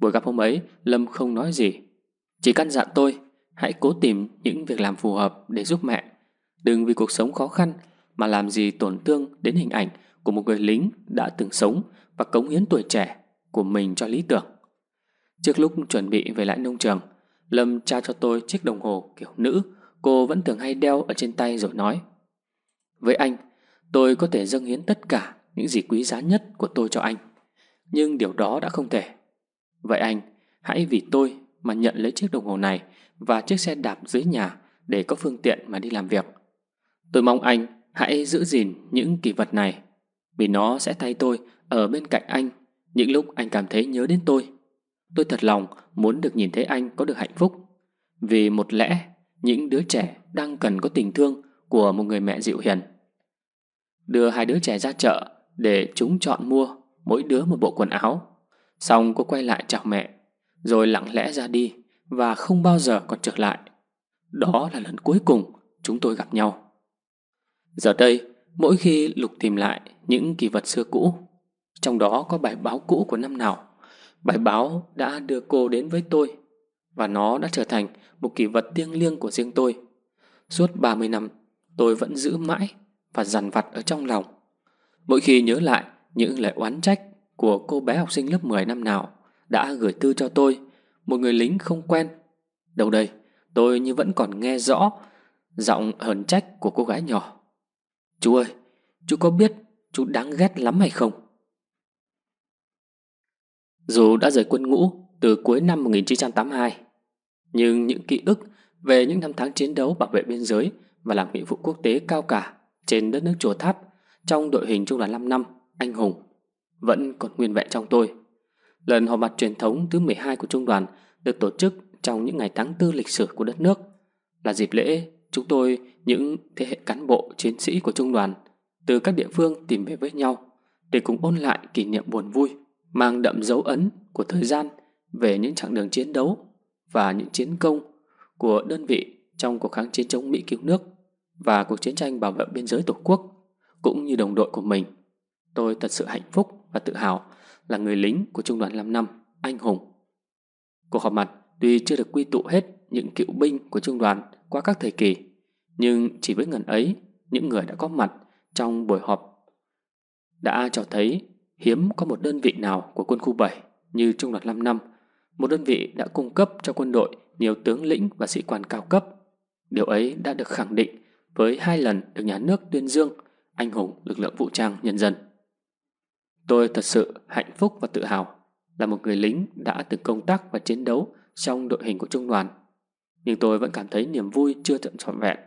Buổi gặp hôm ấy Lâm không nói gì Chỉ căn dặn tôi Hãy cố tìm những việc làm phù hợp để giúp mẹ. Đừng vì cuộc sống khó khăn mà làm gì tổn thương đến hình ảnh của một người lính đã từng sống và cống hiến tuổi trẻ của mình cho lý tưởng. Trước lúc chuẩn bị về lại nông trường, Lâm trao cho tôi chiếc đồng hồ kiểu nữ cô vẫn thường hay đeo ở trên tay rồi nói Với anh, tôi có thể dâng hiến tất cả những gì quý giá nhất của tôi cho anh Nhưng điều đó đã không thể Vậy anh, hãy vì tôi mà nhận lấy chiếc đồng hồ này và chiếc xe đạp dưới nhà để có phương tiện mà đi làm việc. Tôi mong anh hãy giữ gìn những kỷ vật này vì nó sẽ thay tôi ở bên cạnh anh những lúc anh cảm thấy nhớ đến tôi. Tôi thật lòng muốn được nhìn thấy anh có được hạnh phúc vì một lẽ những đứa trẻ đang cần có tình thương của một người mẹ dịu hiền. Đưa hai đứa trẻ ra chợ để chúng chọn mua mỗi đứa một bộ quần áo. Xong cô quay lại chào mẹ rồi lặng lẽ ra đi và không bao giờ còn trở lại. Đó là lần cuối cùng chúng tôi gặp nhau. Giờ đây, mỗi khi Lục tìm lại những kỳ vật xưa cũ, trong đó có bài báo cũ của năm nào, bài báo đã đưa cô đến với tôi và nó đã trở thành một kỷ vật thiêng liêng của riêng tôi. Suốt 30 năm, tôi vẫn giữ mãi và dằn vặt ở trong lòng. Mỗi khi nhớ lại những lời oán trách của cô bé học sinh lớp 10 năm nào đã gửi thư cho tôi một người lính không quen. Đâu đây, tôi như vẫn còn nghe rõ giọng hờn trách của cô gái nhỏ. Chú ơi, chú có biết chú đáng ghét lắm hay không? Dù đã rời quân ngũ từ cuối năm 1982, nhưng những ký ức về những năm tháng chiến đấu bảo vệ biên giới và làm nghĩa vụ quốc tế cao cả trên đất nước Chùa Tháp trong đội hình trung đoàn 5 năm anh hùng vẫn còn nguyên vẹn trong tôi. Lần họp mặt truyền thống thứ 12 của Trung đoàn được tổ chức trong những ngày tháng tư lịch sử của đất nước. Là dịp lễ, chúng tôi, những thế hệ cán bộ, chiến sĩ của Trung đoàn, từ các địa phương tìm về với nhau để cùng ôn lại kỷ niệm buồn vui, mang đậm dấu ấn của thời gian về những chặng đường chiến đấu và những chiến công của đơn vị trong cuộc kháng chiến chống Mỹ cứu nước và cuộc chiến tranh bảo vệ biên giới Tổ quốc, cũng như đồng đội của mình. Tôi thật sự hạnh phúc và tự hào là người lính của Trung đoàn 55, anh hùng. Cuộc họp mặt tuy chưa được quy tụ hết những cựu binh của trung đoàn qua các thời kỳ, nhưng chỉ với ngần ấy, những người đã có mặt trong buổi họp đã cho thấy hiếm có một đơn vị nào của quân khu 7 như Trung đoàn 55, một đơn vị đã cung cấp cho quân đội nhiều tướng lĩnh và sĩ quan cao cấp. Điều ấy đã được khẳng định với hai lần được nhà nước tuyên dương anh hùng lực lượng vũ trang nhân dân. Tôi thật sự hạnh phúc và tự hào là một người lính đã từng công tác và chiến đấu trong đội hình của trung đoàn. Nhưng tôi vẫn cảm thấy niềm vui chưa tận trọn vẹn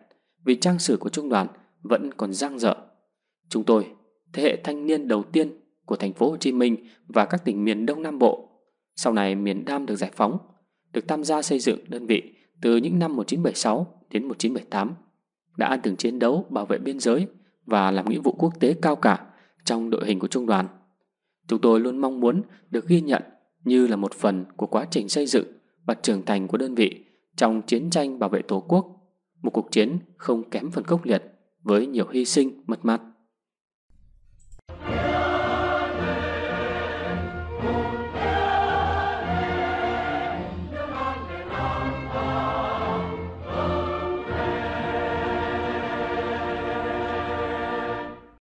vì trang sử của trung đoàn vẫn còn giang dở. Chúng tôi, thế hệ thanh niên đầu tiên của thành phố Hồ Chí Minh và các tỉnh miền Đông Nam Bộ, sau này miền Nam được giải phóng, được tham gia xây dựng đơn vị từ những năm 1976 đến 1978, đã từng chiến đấu bảo vệ biên giới và làm nghĩa vụ quốc tế cao cả trong đội hình của trung đoàn. Chúng tôi luôn mong muốn được ghi nhận như là một phần của quá trình xây dựng và trưởng thành của đơn vị trong chiến tranh bảo vệ Tổ quốc, một cuộc chiến không kém phần khốc liệt với nhiều hy sinh mất mát.